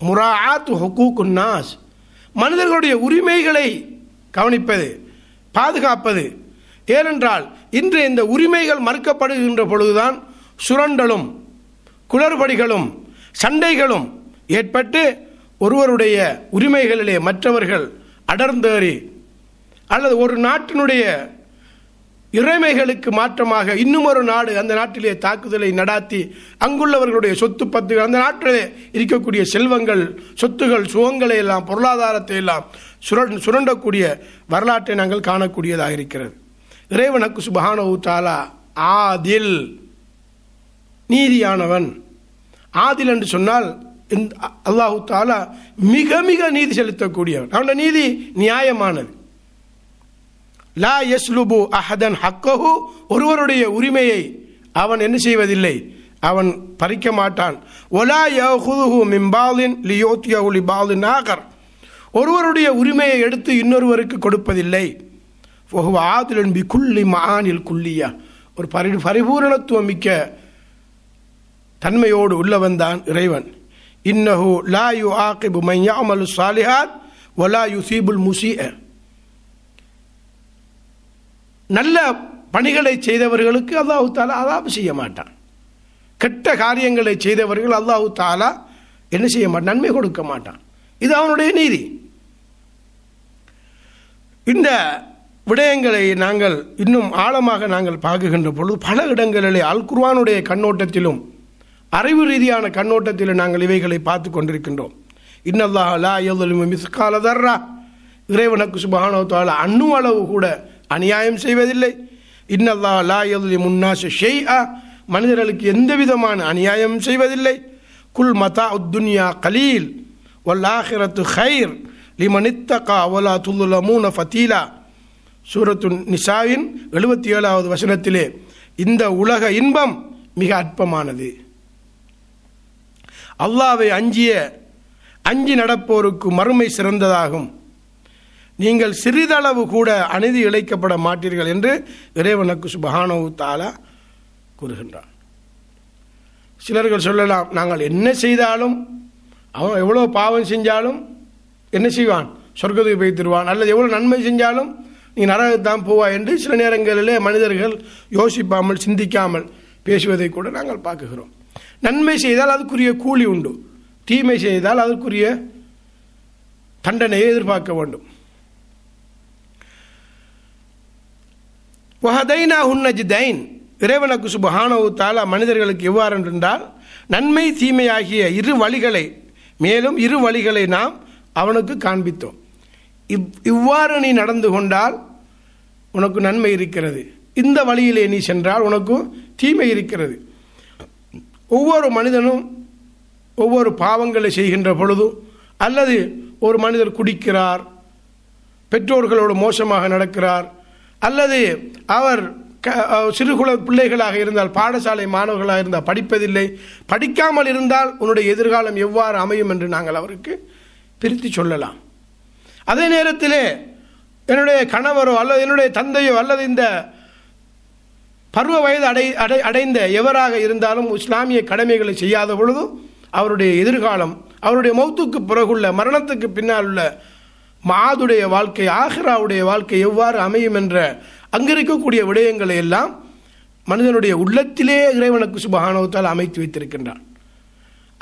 முராத் ஹொக்கூ குன்னாஸ் மனிதர்களுடைய உரிமைகளை கவனிப்பது பாதுகாப்பது ஏனென்றால் இன்று இந்த உரிமைகள் மறுக்கப்படுகின்ற பொழுதுதான் சுரண்டலும் குளறுபடிகளும் சண்டைகளும் ஏற்பட்டு ஒருவருடைய உரிமைகளிலே மற்றவர்கள் அடர்ந்தேறி அல்லது ஒரு நாட்டினுடைய இறைமைகளுக்கு மாற்றமாக இன்னும் ஒரு நாடு அந்த நாட்டிலே தாக்குதலை நடாத்தி அங்குள்ளவர்களுடைய சொத்து பத்துகள் அந்த நாட்டிலே இருக்கக்கூடிய செல்வங்கள் சொத்துகள் சுகங்களை எல்லாம் பொருளாதாரத்தை எல்லாம் சுரண் சுரண்டக்கூடிய வரலாற்றை நாங்கள் காணக்கூடியதாக இருக்கிறது இறைவனுக்கு சுபஹானவு தாலா ஆதில் நீதியானவன் ஆதில் என்று சொன்னால் அல்லாஹு தாலா மிக மிக நீதி செலுத்தக்கூடியவன் அவனோட நீதி நியாயமானது லா எஸ்லுபு அஹதன் ஹக்கஹு ஒருவருடைய உரிமையை அவன் என்ன செய்வதில்லை அவன் பறிக்க மாட்டான் ஒலா யஹுதுஹு மிம்பாலின் லியோத்தியஹு லிபாலின் நாகர் ஒருவருடைய உரிமையை எடுத்து இன்னொருவருக்கு கொடுப்பதில்லை ஒஹு குள்ளி மானில் குள்ளியா ஒரு பரி பரிபூரணத்துவம் மிக்க தன்மையோடு உள்ளவன்தான் இறைவன் இன்னஹு லா யு ஆகிபு மையாமல் சாலிஹாத் ஒலா யுசீபுல் முசிய நல்ல பணிகளை செய்தவர்களுக்கு அல்லாஹு தாலா அதாபு செய்ய மாட்டான் கெட்ட காரியங்களை செய்தவர்கள் அல்லாஹு தாலா என்ன செய்ய மாட்டான் நன்மை கொடுக்க மாட்டான் இது அவனுடைய நீதி இந்த விடயங்களை நாங்கள் இன்னும் ஆழமாக நாங்கள் பார்க்குகின்ற பொழுது பல இடங்களிலே அல் குர்வானுடைய கண்ணோட்டத்திலும் அறிவு ரீதியான கண்ணோட்டத்தில் நாங்கள் இவைகளை பார்த்து கொண்டிருக்கின்றோம் இன்னல்லாஹ் லா மிஸ்கால தர்ரா இறைவனுக்கு சுபஹானோ தாலா அண்ணு அளவு கூட அநியாயம் செய்வதில்லை இன்னல்லா லா முன்னாசு ஷெய் ஆ மனிதர்களுக்கு எந்த விதமான அநியாயம் செய்வதில்லை குல் மதா உத்துன்யா கலீல் வல்லாஹிரத்து ஹைர் லிமனித்தகா அவலா துல்லுலமூன ஃபத்தீலா சூரத்து நிசாவின் எழுபத்தி ஏழாவது வசனத்திலே இந்த உலக இன்பம் மிக அற்பமானது அல்லாவை அஞ்சிய அஞ்சி நடப்போருக்கு மறுமை சிறந்ததாகும் நீங்கள் சிறிதளவு கூட அநீதி இழைக்கப்பட மாட்டீர்கள் என்று இறைவனுக்கு சுபகானோ தாலா கூறுகின்றான் சிலர்கள் சொல்லலாம் நாங்கள் என்ன செய்தாலும் அவன் எவ்வளோ பாவம் செஞ்சாலும் என்ன செய்வான் சொர்க்கத்துக்கு போய் தருவான் அல்லது எவ்வளோ நன்மை செஞ்சாலும் நீ நரகத்தான் போவா என்று சில நேரங்களிலே மனிதர்கள் யோசிப்பாமல் சிந்திக்காமல் பேசுவதை கூட நாங்கள் பார்க்குகிறோம் நன்மை செய்தால் அதுக்குரிய கூலி உண்டு தீமை செய்தால் அதற்குரிய தண்டனையை எதிர்பார்க்க வேண்டும் வஹதைனா ஒஹதைனா தைன் இறைவனுக்கு சுபஹானவு தாலா மனிதர்களுக்கு எவ்வாறு என்றால் நன்மை தீமை ஆகிய இரு வழிகளை மேலும் இரு வழிகளை நாம் அவனுக்கு காண்பித்தோம் இவ் இவ்வாறு நீ நடந்து கொண்டால் உனக்கு நன்மை இருக்கிறது இந்த வழியிலே நீ சென்றால் உனக்கு தீமை இருக்கிறது ஒவ்வொரு மனிதனும் ஒவ்வொரு பாவங்களை செய்கின்ற பொழுதும் அல்லது ஒரு மனிதர் குடிக்கிறார் பெற்றோர்களோடு மோசமாக நடக்கிறார் அல்லது அவர் சிறு குல பிள்ளைகளாக இருந்தால் பாடசாலை மாணவர்களாக இருந்தால் படிப்பதில்லை படிக்காமல் இருந்தால் உன்னுடைய எதிர்காலம் எவ்வாறு அமையும் என்று நாங்கள் அவருக்கு பிரித்து சொல்லலாம் அதே நேரத்திலே என்னுடைய கணவரோ அல்லது என்னுடைய தந்தையோ அல்லது இந்த பருவ வயது அடை அடை அடைந்த எவராக இருந்தாலும் இஸ்லாமிய கடமைகளை செய்யாத பொழுதும் அவருடைய எதிர்காலம் அவருடைய மௌத்துக்கு பிறகுள்ள மரணத்துக்கு பின்னால் உள்ள மாதுடைய வாழ்க்கை ஆஹ்ராவுடைய வாழ்க்கை எவ்வாறு அமையும் என்ற அங்கிருக்கக்கூடிய விடயங்களை எல்லாம் மனிதனுடைய உள்ளத்திலே இறைவனுக்கு சுபகானவத்தால் அமைத்து வைத்திருக்கின்றான்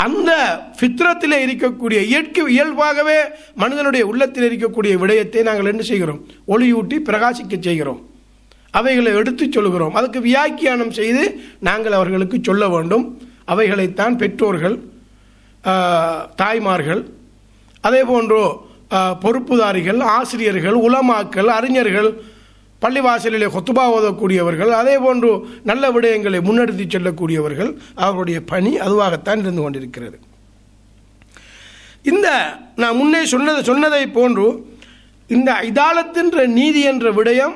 அந்த பித்திரத்திலே இருக்கக்கூடிய இயற்கை இயல்பாகவே மனிதனுடைய உள்ளத்தில் இருக்கக்கூடிய விடயத்தை நாங்கள் என்ன செய்கிறோம் ஒளியூட்டி பிரகாசிக்க செய்கிறோம் அவைகளை எடுத்து சொல்கிறோம் அதுக்கு வியாக்கியானம் செய்து நாங்கள் அவர்களுக்கு சொல்ல வேண்டும் அவைகளைத்தான் பெற்றோர்கள் தாய்மார்கள் அதே போன்றோ பொறுப்புதாரிகள் ஆசிரியர்கள் உலமாக்கள் அறிஞர்கள் பள்ளிவாசலிலே கொத்துபா ஓதக்கூடியவர்கள் அதே போன்று நல்ல விடயங்களை முன்னெடுத்து செல்லக்கூடியவர்கள் அவருடைய பணி அதுவாகத்தான் இருந்து கொண்டிருக்கிறது இந்த நான் முன்னே சொன்னதை சொன்னதை போன்று இந்த இதாலத்தின்ற நீதி என்ற விடயம்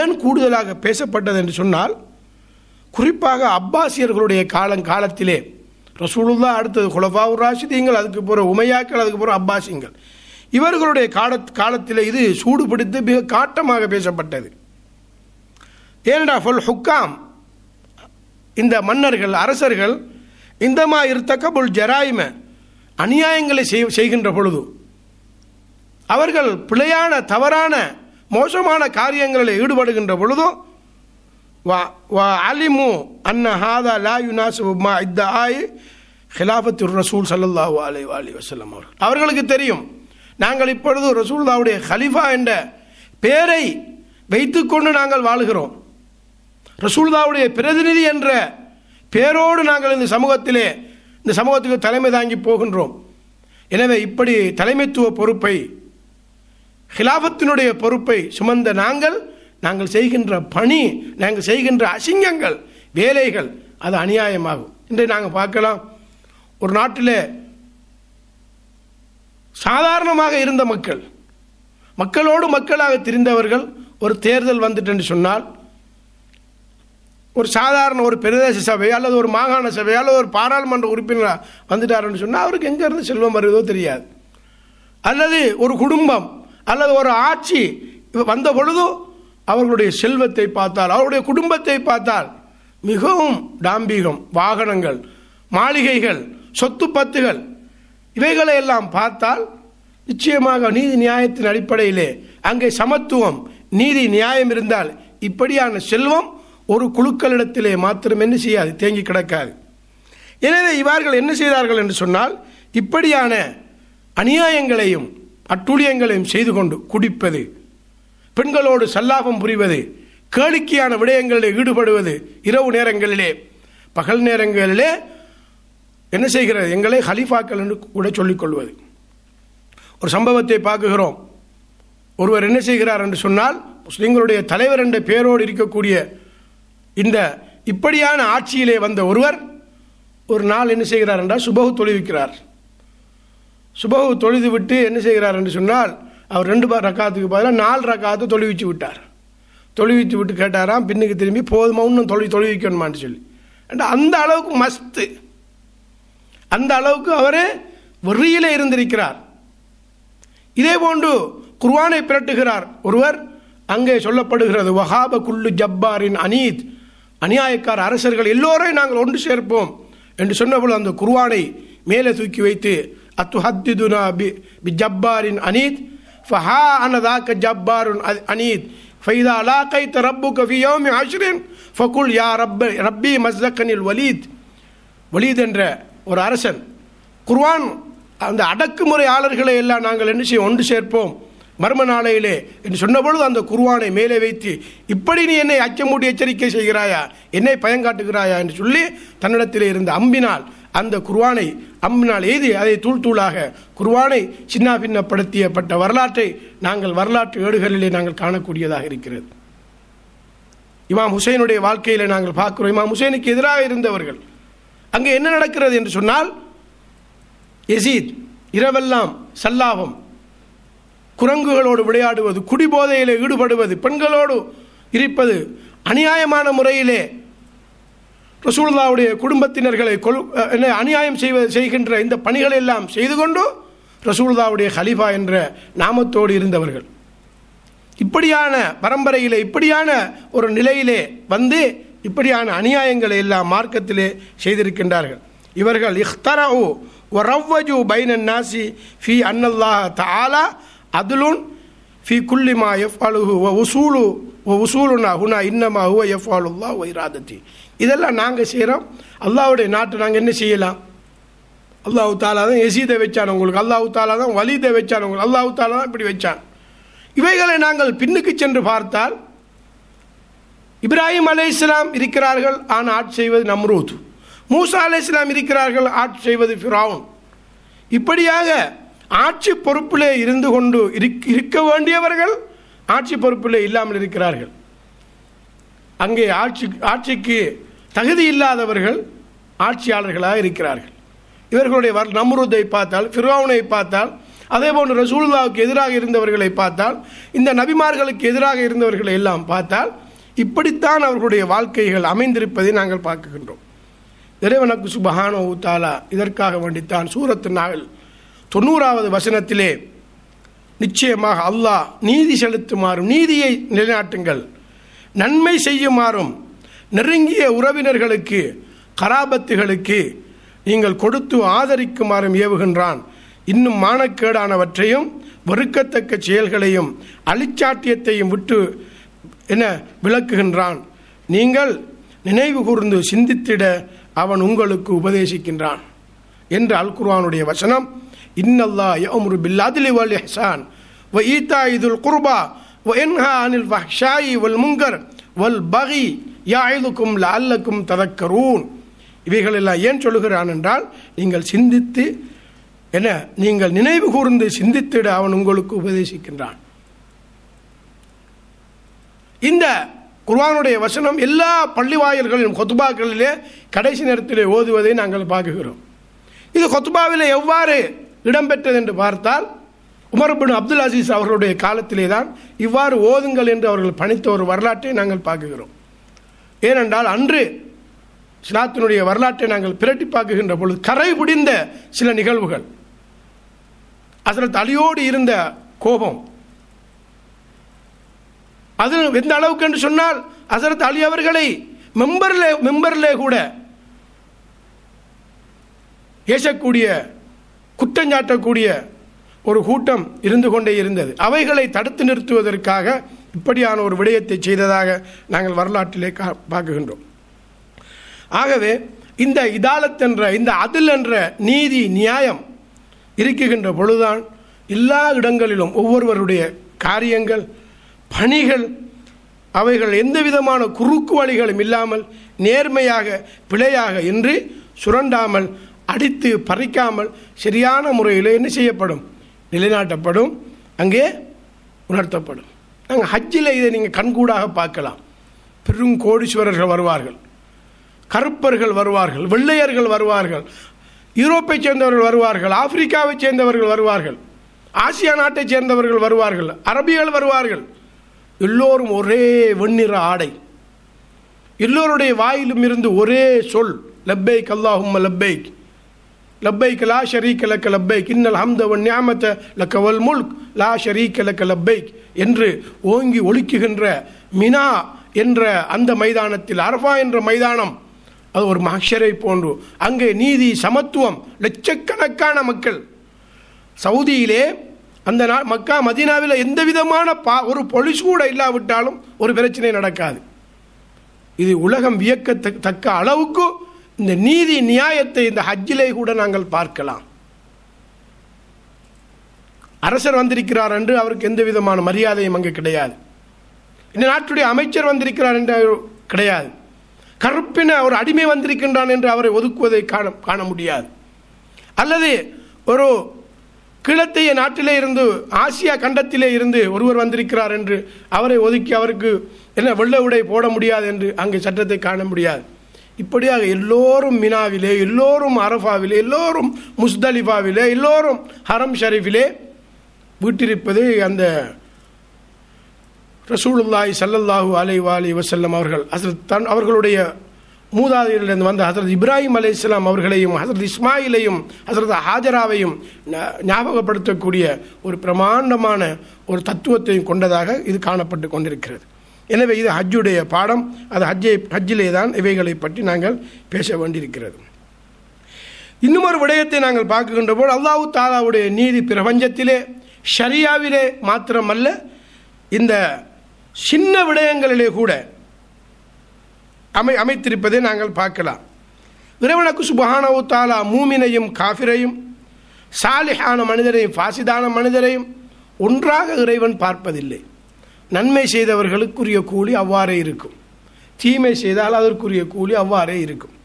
ஏன் கூடுதலாக பேசப்பட்டது என்று சொன்னால் குறிப்பாக அப்பாசியர்களுடைய காலம் காலத்திலே ரசூலுல்லா அடுத்தது குலஃபாவுர் ராசிதீங்கள் அதுக்கு போகிற உமையாக்கள் அதுக்கு போகிற அப்பாசியங்கள் இவர்களுடைய கால காலத்தில் இது சூடுபிடித்து மிக காட்டமாக பேசப்பட்டது ஏனடா ஃபுல் ஹுக்காம் இந்த மன்னர்கள் அரசர்கள் இந்த மா இருத்தக்க புல் ஜராயிம அநியாயங்களை செய்கின்ற பொழுது அவர்கள் பிழையான தவறான மோசமான காரியங்களில் ஈடுபடுகின்ற பொழுதும் வா வா அலிமு அன்ன ஹாதா லா யுனாசுமா இத்த ஆய் ஹிலாஃபத்துர் ரசூல் சல்லுல்லாஹு அலை வாலி வசலம் அவர்கள் அவர்களுக்கு தெரியும் நாங்கள் இப்பொழுது ரசூல்லாவுடைய ஹலிஃபா என்ற பேரை வைத்துக்கொண்டு நாங்கள் வாழ்கிறோம் ரசூல்லாவுடைய பிரதிநிதி என்ற பேரோடு நாங்கள் இந்த சமூகத்திலே இந்த சமூகத்துக்கு தலைமை தாங்கி போகின்றோம் எனவே இப்படி தலைமைத்துவ பொறுப்பை ஹிலாபத்தினுடைய பொறுப்பை சுமந்த நாங்கள் நாங்கள் செய்கின்ற பணி நாங்கள் செய்கின்ற அசிங்கங்கள் வேலைகள் அது அநியாயமாகும் இன்றை நாங்கள் பார்க்கலாம் ஒரு நாட்டில் சாதாரணமாக இருந்த மக்கள் மக்களோடு மக்களாக திரிந்தவர்கள் ஒரு தேர்தல் வந்துட்டு சொன்னால் ஒரு சாதாரண ஒரு பிரதேச சபை அல்லது ஒரு மாகாண சபை அல்லது ஒரு பாராளுமன்ற உறுப்பினராக வந்துட்டாருன்னு சொன்னால் அவருக்கு எங்கேருந்து செல்வம் வருதோ தெரியாது அல்லது ஒரு குடும்பம் அல்லது ஒரு ஆட்சி வந்த பொழுது அவர்களுடைய செல்வத்தை பார்த்தால் அவருடைய குடும்பத்தை பார்த்தால் மிகவும் டாம்பீகம் வாகனங்கள் மாளிகைகள் சொத்து பத்துகள் இவைகளை எல்லாம் பார்த்தால் நிச்சயமாக நீதி நியாயத்தின் அடிப்படையிலே அங்கே சமத்துவம் நீதி நியாயம் இருந்தால் இப்படியான செல்வம் ஒரு குழுக்களிடத்திலே மாத்திரம் என்ன செய்யாது தேங்கி கிடக்காது எனவே இவர்கள் என்ன செய்தார்கள் என்று சொன்னால் இப்படியான அநியாயங்களையும் அட்டுழியங்களையும் செய்து கொண்டு குடிப்பது பெண்களோடு சல்லாபம் புரிவது கேளிக்கையான விடயங்களில் ஈடுபடுவது இரவு நேரங்களிலே பகல் நேரங்களிலே என்ன செய்கிறது எங்களை ஹலிஃபாக்கள் என்று கூட சொல்லிக்கொள்வது ஒரு சம்பவத்தை பார்க்குகிறோம் ஒருவர் என்ன செய்கிறார் என்று சொன்னால் முஸ்லீம்களுடைய தலைவர் என்ற பேரோடு இருக்கக்கூடிய இந்த இப்படியான ஆட்சியிலே வந்த ஒருவர் ஒரு நாள் என்ன செய்கிறார் என்றால் சுபகு தொழுவிக்கிறார் சுபகு தொழுது விட்டு என்ன செய்கிறார் என்று சொன்னால் அவர் ரெண்டு ரக்காத்துக்கு பதிலாக நாலு ரக்காத்து தொழுவிச்சு விட்டார் தொழுவித்து விட்டு கேட்டாராம் பின்னுக்கு திரும்பி போதுமா இன்னும் தொழில் தொழுவிக்கணுமான்னு சொல்லி அந்த அளவுக்கு மஸ்து அந்த அளவுக்கு அவர் வெறியில் இருந்திருக்கிறார் இதே போன்று குர்வானை பிரட்டுகிறார் ஒருவர் அங்கே சொல்லப்படுகிறது வஹாப குல்லு ஜப்பாரின் அனீத் அநியாயக்கார அரசர்கள் எல்லோரையும் நாங்கள் ஒன்று சேர்ப்போம் என்று சொன்னபோது அந்த குர்வானை மேலே தூக்கி வைத்து அத்துஹத்திதுனா பி பி ஜப்பாரின் அனீத் ஃபஹா அனதாக்க ஜப்பாருன் அனீத் ஃபைதா அலா லாக்கை ரப்பு கஃபியோம் ஆஷ்ரின் ஃபகுல் யா ரப்ப ரப்பி மஸ்லக்கனில் வலீத் வலீத் என்ற ஒரு அரசன் குர்வான் அந்த அடக்குமுறையாளர்களை எல்லாம் நாங்கள் என்ன செய்ய ஒன்று சேர்ப்போம் மர்ம நாளையிலே என்று சொன்னபொழுது அந்த குருவானை மேலே வைத்து இப்படி நீ என்னை அச்சமூடி எச்சரிக்கை செய்கிறாயா என்னை பயங்காட்டுகிறாயா என்று சொல்லி தன்னிடத்திலே இருந்த அம்பினால் அந்த குர்வானை அம்பினால் எய்தி அதை தூள் தூளாக குர்வானை சின்ன பின்னப்படுத்தியப்பட்ட வரலாற்றை நாங்கள் வரலாற்று ஏடுகளிலே நாங்கள் காணக்கூடியதாக இருக்கிறது இமாம் ஹுசைனுடைய வாழ்க்கையில நாங்கள் பார்க்கிறோம் இமாம் ஹுசைனுக்கு எதிராக இருந்தவர்கள் அங்கே என்ன நடக்கிறது என்று சொன்னால் எசீத் இரவெல்லாம் சல்லாபம் குரங்குகளோடு விளையாடுவது குடிபோதையிலே ஈடுபடுவது பெண்களோடு இருப்பது அநியாயமான முறையிலே ரசூல்லாவுடைய குடும்பத்தினர்களை கொல் அநியாயம் செய்வது செய்கின்ற இந்த பணிகளை எல்லாம் செய்து கொண்டு ரசூல்லாவுடைய ஹலீஃபா என்ற நாமத்தோடு இருந்தவர்கள் இப்படியான பரம்பரையிலே இப்படியான ஒரு நிலையிலே வந்து இப்படியான அநியாயங்களை எல்லாம் மார்க்கத்திலே செய்திருக்கின்றார்கள் இவர்கள் இஹ்தரவு ஒரவ்வஜு பைனன் நாசி ஃபி அன்னல்லாஹ் தாலா அதுலுன் ஃபி குல்லிமா எஃப் அலுஹு ஒ உசூலு ஒ உசூலுனா ஹுனா இன்னமா ஹுவ எஃப் அலுல்லா ஒய்ராதத்தி இதெல்லாம் நாங்கள் செய்கிறோம் அல்லாவுடைய நாட்டு நாங்கள் என்ன செய்யலாம் அல்லாஹு தாலா தான் எசீதை வச்சான் உங்களுக்கு அல்லாஹு தாலா தான் வலிதை வச்சான் உங்களுக்கு அல்லாஹு தாலா தான் இப்படி வச்சான் இவைகளை நாங்கள் பின்னுக்கு சென்று பார்த்தால் இப்ராஹிம் அலே இஸ்லாம் இருக்கிறார்கள் ஆனால் ஆட்சி செய்வது நம்ரூத் மூசா அலே இஸ்லாம் இருக்கிறார்கள் ஆட்சி செய்வது ஃபிராவுன் இப்படியாக ஆட்சி பொறுப்பிலே இருந்து கொண்டு இருக்க வேண்டியவர்கள் ஆட்சி பொறுப்பிலே இல்லாமல் இருக்கிறார்கள் அங்கே ஆட்சி ஆட்சிக்கு தகுதி இல்லாதவர்கள் ஆட்சியாளர்களாக இருக்கிறார்கள் இவர்களுடைய வர் நம்ருத்தை பார்த்தால் ஃபிராவுனை பார்த்தால் அதே போன்று ரசூல்லாவுக்கு எதிராக இருந்தவர்களை பார்த்தால் இந்த நபிமார்களுக்கு எதிராக இருந்தவர்களை எல்லாம் பார்த்தால் இப்படித்தான் அவர்களுடைய வாழ்க்கைகள் அமைந்திருப்பதை நாங்கள் பார்க்கின்றோம் இறைவனுக்கு சுபஹானோ ஊத்தாலா இதற்காக வேண்டித்தான் சூரத்து நாள் தொண்ணூறாவது வசனத்திலே நிச்சயமாக அல்லாஹ் நீதி செலுத்துமாறும் நீதியை நிலைநாட்டுங்கள் நன்மை செய்யுமாறும் நெருங்கிய உறவினர்களுக்கு கராபத்துகளுக்கு நீங்கள் கொடுத்து ஆதரிக்குமாறும் ஏவுகின்றான் இன்னும் மானக்கேடானவற்றையும் வெறுக்கத்தக்க செயல்களையும் அழிச்சாட்டியத்தையும் விட்டு என விளக்குகின்றான் நீங்கள் நினைவு கூர்ந்து சிந்தித்திட அவன் உங்களுக்கு உபதேசிக்கின்றான் என்று அல் குர்வானுடைய வசனம் இன்னல்லா யோமுரு பில்லாதிலி வல் எஹான் வ ஈதா இதுல் குர்பா வ என்ஹா அனில் வஹ்ஷாயி வல் முங்கர் வல் பகி யாயுதுக்கும் லால்லக்கும் ததக்கரூன் இவைகளெல்லாம் ஏன் சொல்லுகிறான் என்றால் நீங்கள் சிந்தித்து என நீங்கள் நினைவு கூர்ந்து சிந்தித்திட அவன் உங்களுக்கு உபதேசிக்கின்றான் இந்த குர்வானுடைய வசனம் எல்லா பள்ளிவாயல்களிலும் கொத்துபாக்களிலே கடைசி நேரத்திலே ஓதுவதை நாங்கள் பார்க்குகிறோம் இது கொத்துபாவில் எவ்வாறு இடம்பெற்றது என்று பார்த்தால் உமர்பின் அப்துல் அசீஸ் அவர்களுடைய காலத்திலே தான் இவ்வாறு ஓதுங்கள் என்று அவர்கள் பணித்த ஒரு வரலாற்றை நாங்கள் பார்க்குகிறோம் ஏனென்றால் அன்று இஸ்லாத்தினுடைய வரலாற்றை நாங்கள் பிரட்டி பார்க்குகின்ற பொழுது கரை பிடிந்த சில நிகழ்வுகள் அசரத் தலையோடு இருந்த கோபம் அது எந்த அளவுக்கு என்று சொன்னால் அசரத் அலி அவர்களை மெம்பர்ல மெம்பர்ல கூட ஏசக்கூடிய குற்றஞ்சாட்டக்கூடிய ஒரு கூட்டம் இருந்து கொண்டே இருந்தது அவைகளை தடுத்து நிறுத்துவதற்காக இப்படியான ஒரு விடயத்தை செய்ததாக நாங்கள் வரலாற்றிலே பார்க்குகின்றோம் ஆகவே இந்த இதாலத் என்ற இந்த அதில் என்ற நீதி நியாயம் இருக்குகின்ற பொழுதுதான் எல்லா இடங்களிலும் ஒவ்வொருவருடைய காரியங்கள் பணிகள் அவைகள் எந்த விதமான குறுக்கு வழிகளும் இல்லாமல் நேர்மையாக பிழையாக இன்றி சுரண்டாமல் அடித்து பறிக்காமல் சரியான முறையில் என்ன செய்யப்படும் நிலைநாட்டப்படும் அங்கே உணர்த்தப்படும் நாங்கள் ஹஜ்ஜில் இதை நீங்கள் கண்கூடாக பார்க்கலாம் பெரும் கோடீஸ்வரர்கள் வருவார்கள் கருப்பர்கள் வருவார்கள் வெள்ளையர்கள் வருவார்கள் யூரோப்பை சேர்ந்தவர்கள் வருவார்கள் ஆப்பிரிக்காவை சேர்ந்தவர்கள் வருவார்கள் ஆசியா நாட்டை சேர்ந்தவர்கள் வருவார்கள் அரபிகள் வருவார்கள் எல்லோரும் ஒரே வெண்ணிற ஆடை எல்லோருடைய வாயிலும் இருந்து ஒரே சொல் லப்பைக் அல்லாஹும் லப்பைக் லப்பைக் லா ஷரீக் லக்க லப்பைக் இன்னல் ஹம்தவன் ஞாமத்த லக்கவல் முல்க் லா ஷரீக் லக்க லப்பைக் என்று ஓங்கி ஒழிக்குகின்ற மினா என்ற அந்த மைதானத்தில் அரபா என்ற மைதானம் அது ஒரு மகஷரை போன்று அங்கே நீதி சமத்துவம் லட்சக்கணக்கான மக்கள் சவுதியிலே அந்த மக்கா மதீனாவில் எந்த விதமான பா ஒரு பொலிஸ் கூட இல்லாவிட்டாலும் ஒரு பிரச்சனை நடக்காது இது உலகம் வியக்க தக்க அளவுக்கு இந்த நீதி நியாயத்தை இந்த ஹஜ்ஜிலே கூட நாங்கள் பார்க்கலாம் அரசர் வந்திருக்கிறார் என்று அவருக்கு எந்த விதமான மரியாதையும் அங்கு கிடையாது இந்த நாட்டுடைய அமைச்சர் வந்திருக்கிறார் என்று கிடையாது கருப்பின ஒரு அடிமை வந்திருக்கின்றான் என்று அவரை ஒதுக்குவதை காண காண முடியாது அல்லது ஒரு கிழத்தைய நாட்டிலே இருந்து ஆசியா கண்டத்திலே இருந்து ஒருவர் வந்திருக்கிறார் என்று அவரை ஒதுக்கி அவருக்கு என்ன வெள்ள உடை போட முடியாது என்று அங்கு சட்டத்தை காண முடியாது இப்படியாக எல்லோரும் மினாவிலே எல்லோரும் அரஃபாவிலே எல்லோரும் முஸ்தலிஃபாவிலே எல்லோரும் ஹரம் ஷரீஃபிலே வீட்டிருப்பது அந்த ரசூலுல்லாய் சல்லல்லாஹூ அலை வாலி வசல்லம் அவர்கள் அசல் தன் அவர்களுடைய மூதாதையரிலிருந்து வந்த ஹசரத் இப்ராஹிம் அலி இஸ்லாம் அவர்களையும் ஹசரத் இஸ்மாயிலையும் ஹசரத் ஹாஜராவையும் ஞாபகப்படுத்தக்கூடிய ஒரு பிரமாண்டமான ஒரு தத்துவத்தையும் கொண்டதாக இது காணப்பட்டு கொண்டிருக்கிறது எனவே இது ஹஜ்ஜுடைய பாடம் அது ஹஜ்ஜை ஹஜ்ஜிலே தான் இவைகளை பற்றி நாங்கள் பேச வேண்டியிருக்கிறது இன்னும் ஒரு விடயத்தை நாங்கள் பார்க்கின்ற போது அல்லாஹு தாலாவுடைய நீதி பிரபஞ்சத்திலே ஷரியாவிலே மாத்திரமல்ல இந்த சின்ன விடயங்களிலே கூட அமை அமைத்திருப்பதை நாங்கள் பார்க்கலாம் இறைவனுக்கு சுபஹானவு தாலா மூமினையும் காஃபிரையும் சாலிஹான மனிதரையும் ஃபாசிதான மனிதரையும் ஒன்றாக இறைவன் பார்ப்பதில்லை நன்மை செய்தவர்களுக்குரிய கூலி அவ்வாறே இருக்கும் தீமை செய்தால் அதற்குரிய கூலி அவ்வாறே இருக்கும்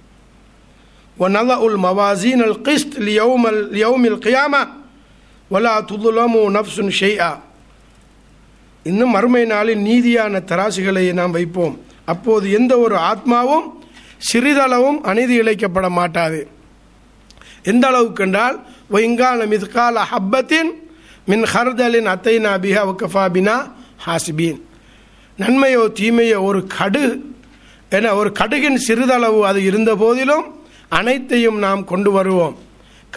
உல் وَنَضَعُ الْمَوَازِينَ الْقِسْطِ لِيَوْمَ الْيَوْمِ கியாமா வலா تُظْلَمُ நஃப்சுன் ஷெய்யா இன்னும் மறுமை நாளில் நீதியான தராசுகளை நாம் வைப்போம் அப்போது எந்த ஒரு ஆத்மாவும் சிறிதளவும் அநீதி இழைக்கப்பட மாட்டாது எந்த அளவுக்கு என்றால் ஒயங்கான மிஸ்கால ஹப்பத்தின் மின் ஹர்தலின் அத்தைனா பிஹா கஃபாபினா ஹாசிபீன் நன்மையோ தீமையோ ஒரு கடு என ஒரு கடுகின் சிறிதளவு அது இருந்த போதிலும் அனைத்தையும் நாம் கொண்டு வருவோம்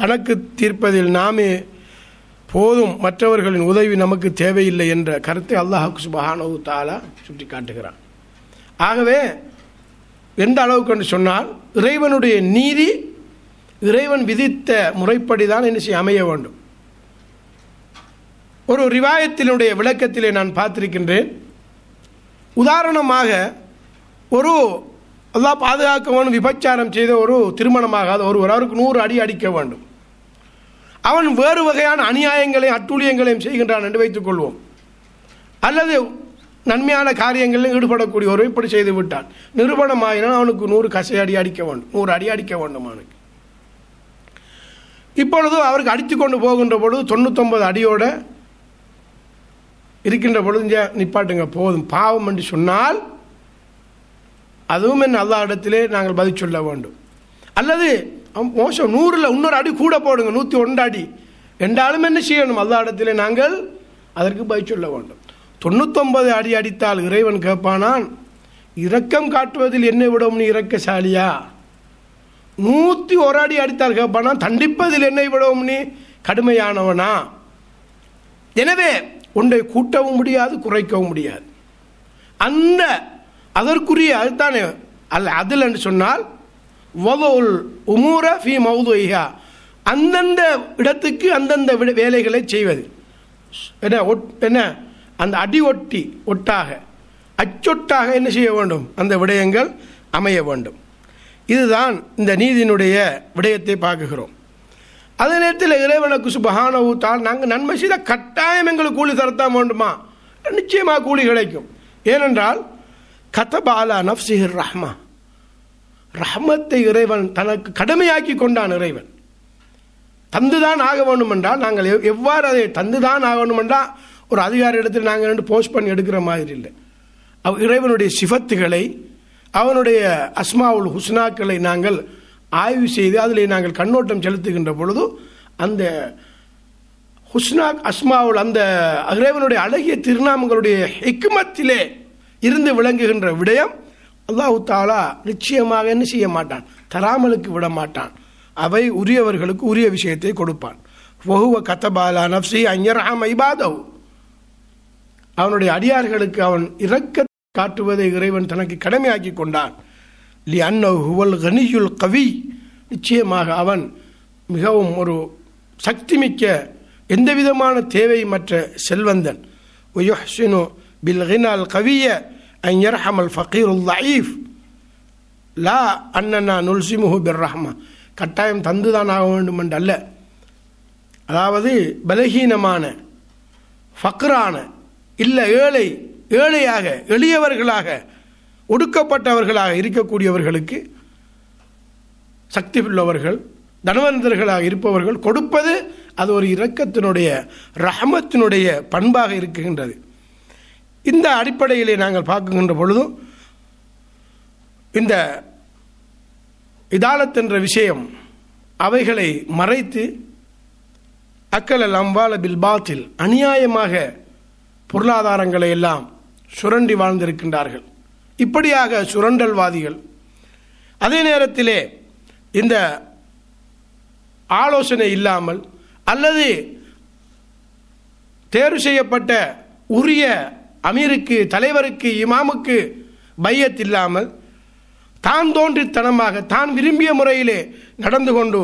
கணக்கு தீர்ப்பதில் நாமே போதும் மற்றவர்களின் உதவி நமக்கு தேவையில்லை என்ற கருத்தை அல்லாஹ் சுபஹானு தாலா சுட்டி காட்டுகிறான் ஆகவே எந்த அளவுக்கு என்று சொன்னால் இறைவனுடைய நீதி இறைவன் விதித்த முறைப்படி தான் என்ன செய்ய அமைய வேண்டும் ஒரு ரிவாயத்தினுடைய விளக்கத்திலே நான் பார்த்திருக்கின்றேன் உதாரணமாக ஒரு அல்லா பாதுகாக்க வேண்டும் விபச்சாரம் செய்த ஒரு திருமணமாகாத ஒருவர் அவருக்கு நூறு அடி அடிக்க வேண்டும் அவன் வேறு வகையான அநியாயங்களையும் அட்டூழியங்களையும் செய்கின்றான் என்று வைத்துக் கொள்வோம் அல்லது நன்மையான காரியங்களில் ஈடுபடக்கூடிய இப்படி செய்து விட்டான் நிறுவனம் ஆயினால் அவனுக்கு நூறு கசை அடி அடிக்க வேண்டும் நூறு அடி அடிக்க வேண்டும் அவனுக்கு இப்பொழுது அவருக்கு அடித்து கொண்டு போகின்ற பொழுது தொண்ணூத்தொன்பது அடியோட இருக்கின்ற பொழுது இங்கே நிப்பாட்டுங்க போதும் பாவம் என்று சொன்னால் அதுவும் என் அல்லா இடத்திலே நாங்கள் பதில் சொல்ல வேண்டும் அல்லது மோசம் நூறில் இன்னொரு அடி கூட போடுங்க நூற்றி ஒன்று அடி என்றாலும் என்ன செய்யணும் அல்லா இடத்திலே நாங்கள் அதற்கு பதில் சொல்ல வேண்டும் தொண்ணூத்தொன்பது அடி அடித்தால் இறைவன் கேட்பானான் இரக்கம் காட்டுவதில் என்னை விடும் நீ இரக்கசாலியா நூற்றி ஒரு அடி அடித்தால் கேட்பானா தண்டிப்பதில் என்னை விடவும் நீ கடுமையானவனா எனவே ஒன்றை கூட்டவும் முடியாது குறைக்கவும் முடியாது அந்த அதற்குரிய அதுதானே அல்ல அதில் என்று சொன்னால் ஒதோல் உமூர ஃபி மௌதுஹா அந்தந்த இடத்துக்கு அந்தந்த வேலைகளை செய்வது என்ன என்ன அந்த அடி ஒட்டி ஒட்டாக அச்சொட்டாக என்ன செய்ய வேண்டும் அந்த விடயங்கள் அமைய வேண்டும் இதுதான் இந்த நீதியினுடைய விடயத்தை பார்க்குகிறோம் அதே நேரத்தில் இறைவனுக்கு சுபகான ஊத்தால் நாங்கள் நன்மை செய்த கட்டாயம் எங்களுக்கு கூலி தரத்தான் வேண்டுமா நிச்சயமாக கூலி கிடைக்கும் ஏனென்றால் கதபாலா நப்சிஹிர் ரஹ்மா ரஹ்மத்தை இறைவன் தனக்கு கடுமையாக்கி கொண்டான் இறைவன் தந்துதான் ஆக வேண்டும் என்றால் நாங்கள் எவ்வாறு அதை தந்துதான் ஆக வேண்டும் என்றால் ஒரு அதிகார இடத்தில் நாங்கள் ரெண்டு போஸ்ட் பண்ணி எடுக்கிற மாதிரி இல்லை அவ் இறைவனுடைய சிபத்துகளை அவனுடைய அஸ்மாவுல் ஹுஸ்னாக்களை நாங்கள் ஆய்வு செய்து அதில் நாங்கள் கண்ணோட்டம் செலுத்துகின்ற பொழுது அந்த ஹுஸ்னா அஸ்மாவுல் அந்த இறைவனுடைய அழகிய திருநாமங்களுடைய ஹிக்மத்திலே இருந்து விளங்குகின்ற விடயம் அல்லாஹு தாலா நிச்சயமாக என்ன செய்ய மாட்டான் தராமலுக்கு விட மாட்டான் அவை உரியவர்களுக்கு உரிய விஷயத்தை கொடுப்பான் வகுவ கத்தபாலா நப்சி அஞ்சர் ஐபாதவு அவனுடைய அடியார்களுக்கு அவன் இறக்க காட்டுவதை இறைவன் தனக்கு கடமையாக்கி கொண்டான் லி அன்னோ ஹுவல் கனியுல் கவி நிச்சயமாக அவன் மிகவும் ஒரு சக்திமிக்க எந்த விதமான மற்ற செல்வந்தன் பில் ஹினால் கவிய ஐயர்ஹமல் ஃபக்கீருல் லயீஃப் லா அண்ணனா நுல்சிமுஹு பிர் ரஹ்மா கட்டாயம் தந்துதான் ஆக வேண்டும் என்று அல்ல அதாவது பலகீனமான ஃபக்ரான இல்லை ஏழை ஏழையாக எளியவர்களாக ஒடுக்கப்பட்டவர்களாக இருக்கக்கூடியவர்களுக்கு சக்தி உள்ளவர்கள் தனவந்தர்களாக இருப்பவர்கள் கொடுப்பது அது ஒரு இரக்கத்தினுடைய ரஹமத்தினுடைய பண்பாக இருக்குகின்றது இந்த அடிப்படையிலே நாங்கள் பார்க்குகின்ற பொழுதும் இந்த இதாலத் என்ற விஷயம் அவைகளை மறைத்து அக்கல் அம்பால பில் பாத்தில் அநியாயமாக பொருளாதாரங்களை எல்லாம் சுரண்டி வாழ்ந்திருக்கின்றார்கள் இப்படியாக சுரண்டல்வாதிகள் அதே நேரத்திலே இந்த ஆலோசனை இல்லாமல் அல்லது தேர்வு செய்யப்பட்ட உரிய அமீருக்கு தலைவருக்கு இமாமுக்கு பையத் இல்லாமல் தான் தோன்றித்தனமாக தான் விரும்பிய முறையிலே நடந்து கொண்டு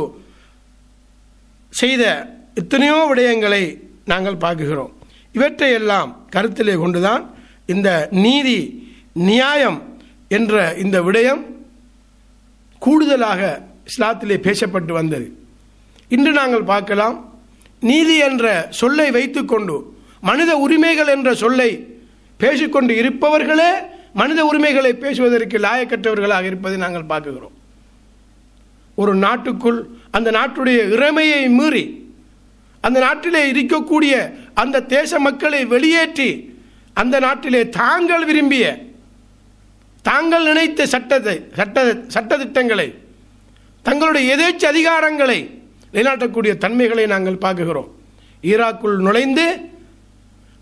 செய்த எத்தனையோ விடயங்களை நாங்கள் பார்க்குகிறோம் இவற்றையெல்லாம் கருத்திலே கொண்டுதான் இந்த நீதி நியாயம் என்ற இந்த விடயம் கூடுதலாக இஸ்லாத்திலே பேசப்பட்டு வந்தது இன்று நாங்கள் பார்க்கலாம் நீதி என்ற சொல்லை வைத்துக்கொண்டு மனித உரிமைகள் என்ற சொல்லை பேசிக்கொண்டு இருப்பவர்களே மனித உரிமைகளை பேசுவதற்கு லாயக்கற்றவர்களாக இருப்பதை நாங்கள் பார்க்குகிறோம் ஒரு நாட்டுக்குள் அந்த நாட்டுடைய இறைமையை மீறி அந்த நாட்டிலே இருக்கக்கூடிய அந்த தேச மக்களை வெளியேற்றி அந்த நாட்டிலே தாங்கள் விரும்பிய தாங்கள் நினைத்த சட்டத்தை சட்ட சட்டத்திட்டங்களை தங்களுடைய எதேச்சு அதிகாரங்களை நிலைநாட்டக்கூடிய தன்மைகளை நாங்கள் பார்க்குகிறோம் ஈராக்குள் நுழைந்து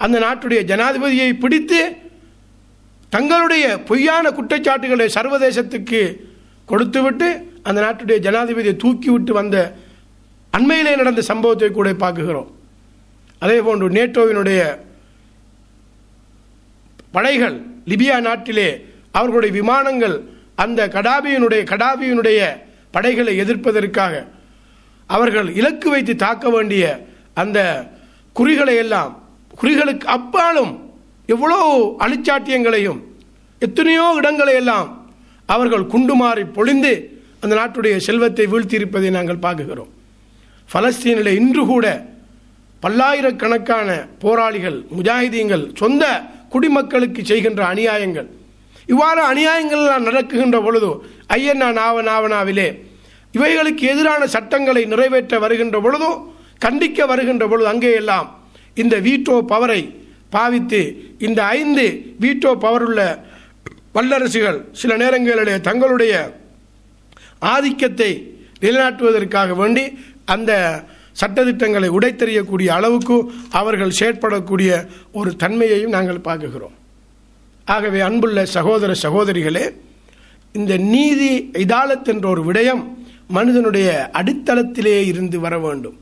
அந்த நாட்டுடைய ஜனாதிபதியை பிடித்து தங்களுடைய பொய்யான குற்றச்சாட்டுகளை சர்வதேசத்துக்கு கொடுத்துவிட்டு அந்த நாட்டுடைய ஜனாதிபதியை தூக்கிவிட்டு வந்த அண்மையிலே நடந்த சம்பவத்தை கூட பார்க்குகிறோம் அதே போன்று நேட்டோவினுடைய படைகள் லிபியா நாட்டிலே அவர்களுடைய விமானங்கள் அந்த கடாபியினுடைய கடாபியினுடைய படைகளை எதிர்ப்பதற்காக அவர்கள் இலக்கு வைத்து தாக்க வேண்டிய அந்த குறிகளை எல்லாம் குறிகளுக்கு அப்பாலும் எவ்வளோ அழிச்சாட்டியங்களையும் எத்தனையோ இடங்களை எல்லாம் அவர்கள் குண்டுமாறி பொழிந்து அந்த நாட்டுடைய செல்வத்தை வீழ்த்தியிருப்பதை நாங்கள் பார்க்குகிறோம் பலஸ்தீனில் இன்று கூட பல்லாயிரக்கணக்கான போராளிகள் முஜாஹிதீன்கள் சொந்த குடிமக்களுக்கு செய்கின்ற அநியாயங்கள் இவ்வாறு அநியாயங்கள் நடக்குகின்ற பொழுது ஐயன்னா நாவ நாவனாவிலே இவைகளுக்கு எதிரான சட்டங்களை நிறைவேற்ற வருகின்ற பொழுதும் கண்டிக்க வருகின்ற பொழுது அங்கே எல்லாம் இந்த வீட்டோ பவரை பாவித்து இந்த ஐந்து வீட்டோ பவருள்ள வல்லரசுகள் சில நேரங்களிலே தங்களுடைய ஆதிக்கத்தை நிலைநாட்டுவதற்காக வேண்டி அந்த சட்டத்திட்டங்களை உடைத்தெறியக்கூடிய அளவுக்கு அவர்கள் செயற்படக்கூடிய ஒரு தன்மையையும் நாங்கள் பார்க்குகிறோம் ஆகவே அன்புள்ள சகோதர சகோதரிகளே இந்த நீதி இதாலத் என்ற ஒரு விடயம் மனிதனுடைய அடித்தளத்திலே இருந்து வர வேண்டும்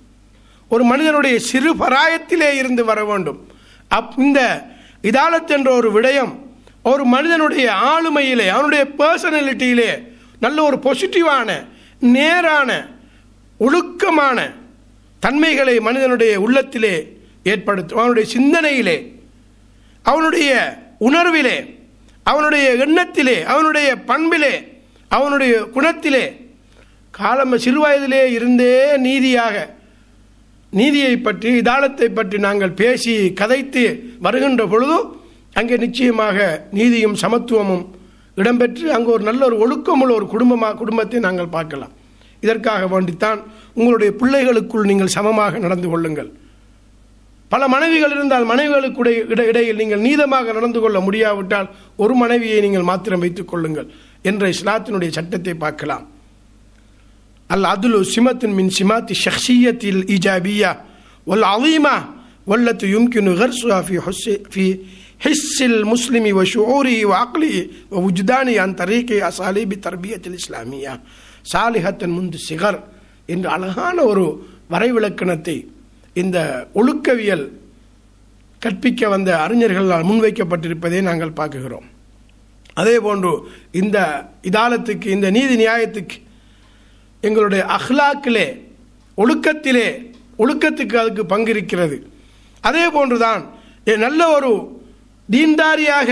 ஒரு மனிதனுடைய சிறு பராயத்திலே இருந்து வர வேண்டும் அப் இந்த இதாலத் என்ற ஒரு விடயம் ஒரு மனிதனுடைய ஆளுமையிலே அவனுடைய பர்சனாலிட்டியிலே நல்ல ஒரு பொசிட்டிவான நேரான ஒழுக்கமான தன்மைகளை மனிதனுடைய உள்ளத்திலே ஏற்படுத்தும் அவனுடைய சிந்தனையிலே அவனுடைய உணர்விலே அவனுடைய எண்ணத்திலே அவனுடைய பண்பிலே அவனுடைய குணத்திலே காலம் சிறுவயதிலே இருந்தே நீதியாக நீதியை பற்றி இதாளத்தை பற்றி நாங்கள் பேசி கதைத்து வருகின்ற பொழுதும் அங்கே நிச்சயமாக நீதியும் சமத்துவமும் இடம்பெற்று அங்கு ஒரு நல்ல ஒரு ஒழுக்கமுள்ள ஒரு குடும்பமாக குடும்பத்தை நாங்கள் பார்க்கலாம் இதற்காக வேண்டித்தான் உங்களுடைய பிள்ளைகளுக்குள் நீங்கள் சமமாக நடந்து கொள்ளுங்கள் பல மனைவிகள் இருந்தால் மனைவிகளுக்கு இடையில் நீங்கள் நீதமாக நடந்து கொள்ள முடியாவிட்டால் ஒரு மனைவியை நீங்கள் மாத்திரம் வைத்துக் கொள்ளுங்கள் என்ற இஸ்லாத்தினுடைய சட்டத்தை பார்க்கலாம் அல் அதுலு சிமத்தின் மின் சிமாத்தி ஷஹ்ஷியத்தில் இஜாபியா ஒல் அவீமா வல்லத்து யும்கினு ஹர்சுஹா ஃபி ஹிஸ்ஸில் முஸ்லிமி வ ஷோரி வாக்லி வ உஜ்தானி அந்த தரீக்கை அசாலிபி தர்பியத்தில் இஸ்லாமியா சாலிஹத்தன் முந்து சிகர் என்று அழகான ஒரு வரைவிலக்கணத்தை இந்த ஒழுக்கவியல் கற்பிக்க வந்த அறிஞர்களால் முன்வைக்கப்பட்டிருப்பதை நாங்கள் பார்க்குகிறோம் அதே போன்று இந்த இதாலத்துக்கு இந்த நீதி நியாயத்துக்கு எங்களுடைய அஹ்லாக்கிலே ஒழுக்கத்திலே ஒழுக்கத்துக்கு அதுக்கு பங்கு இருக்கிறது அதே போன்றுதான் நல்ல ஒரு தீன்தாரியாக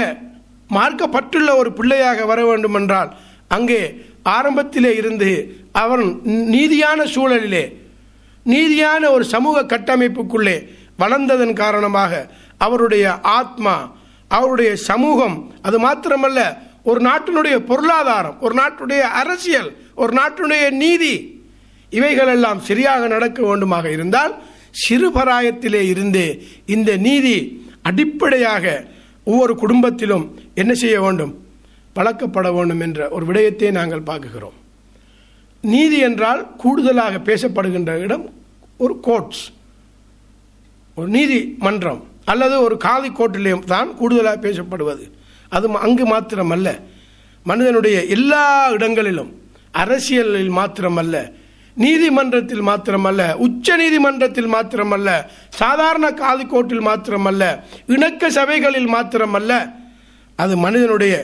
மார்க்கப்பட்டுள்ள ஒரு பிள்ளையாக வர வேண்டும் என்றால் அங்கே ஆரம்பத்திலே இருந்து அவன் நீதியான சூழலிலே நீதியான ஒரு சமூக கட்டமைப்புக்குள்ளே வளர்ந்ததன் காரணமாக அவருடைய ஆத்மா அவருடைய சமூகம் அது மாத்திரமல்ல ஒரு நாட்டினுடைய பொருளாதாரம் ஒரு நாட்டுடைய அரசியல் ஒரு நாட்டினுடைய நீதி இவைகளெல்லாம் சரியாக நடக்க வேண்டுமாக இருந்தால் சிறுபராயத்திலே இருந்து இந்த நீதி அடிப்படையாக ஒவ்வொரு குடும்பத்திலும் என்ன செய்ய வேண்டும் பழக்கப்பட வேண்டும் என்ற ஒரு விடயத்தை நாங்கள் பார்க்குகிறோம் நீதி என்றால் கூடுதலாக பேசப்படுகின்ற இடம் ஒரு கோர்ட்ஸ் ஒரு நீதிமன்றம் அல்லது ஒரு காதி கோட்டிலேயும் தான் கூடுதலாக பேசப்படுவது அது அங்கு மாத்திரமல்ல மனிதனுடைய எல்லா இடங்களிலும் அரசியலில் மாத்திரமல்ல நீதிமன்றத்தில் மாத்திரமல்ல உச்ச நீதிமன்றத்தில் மாத்திரமல்ல சாதாரண காதி கோர்ட்டில் மாத்திரமல்ல இணக்க சபைகளில் மாத்திரமல்ல அது மனிதனுடைய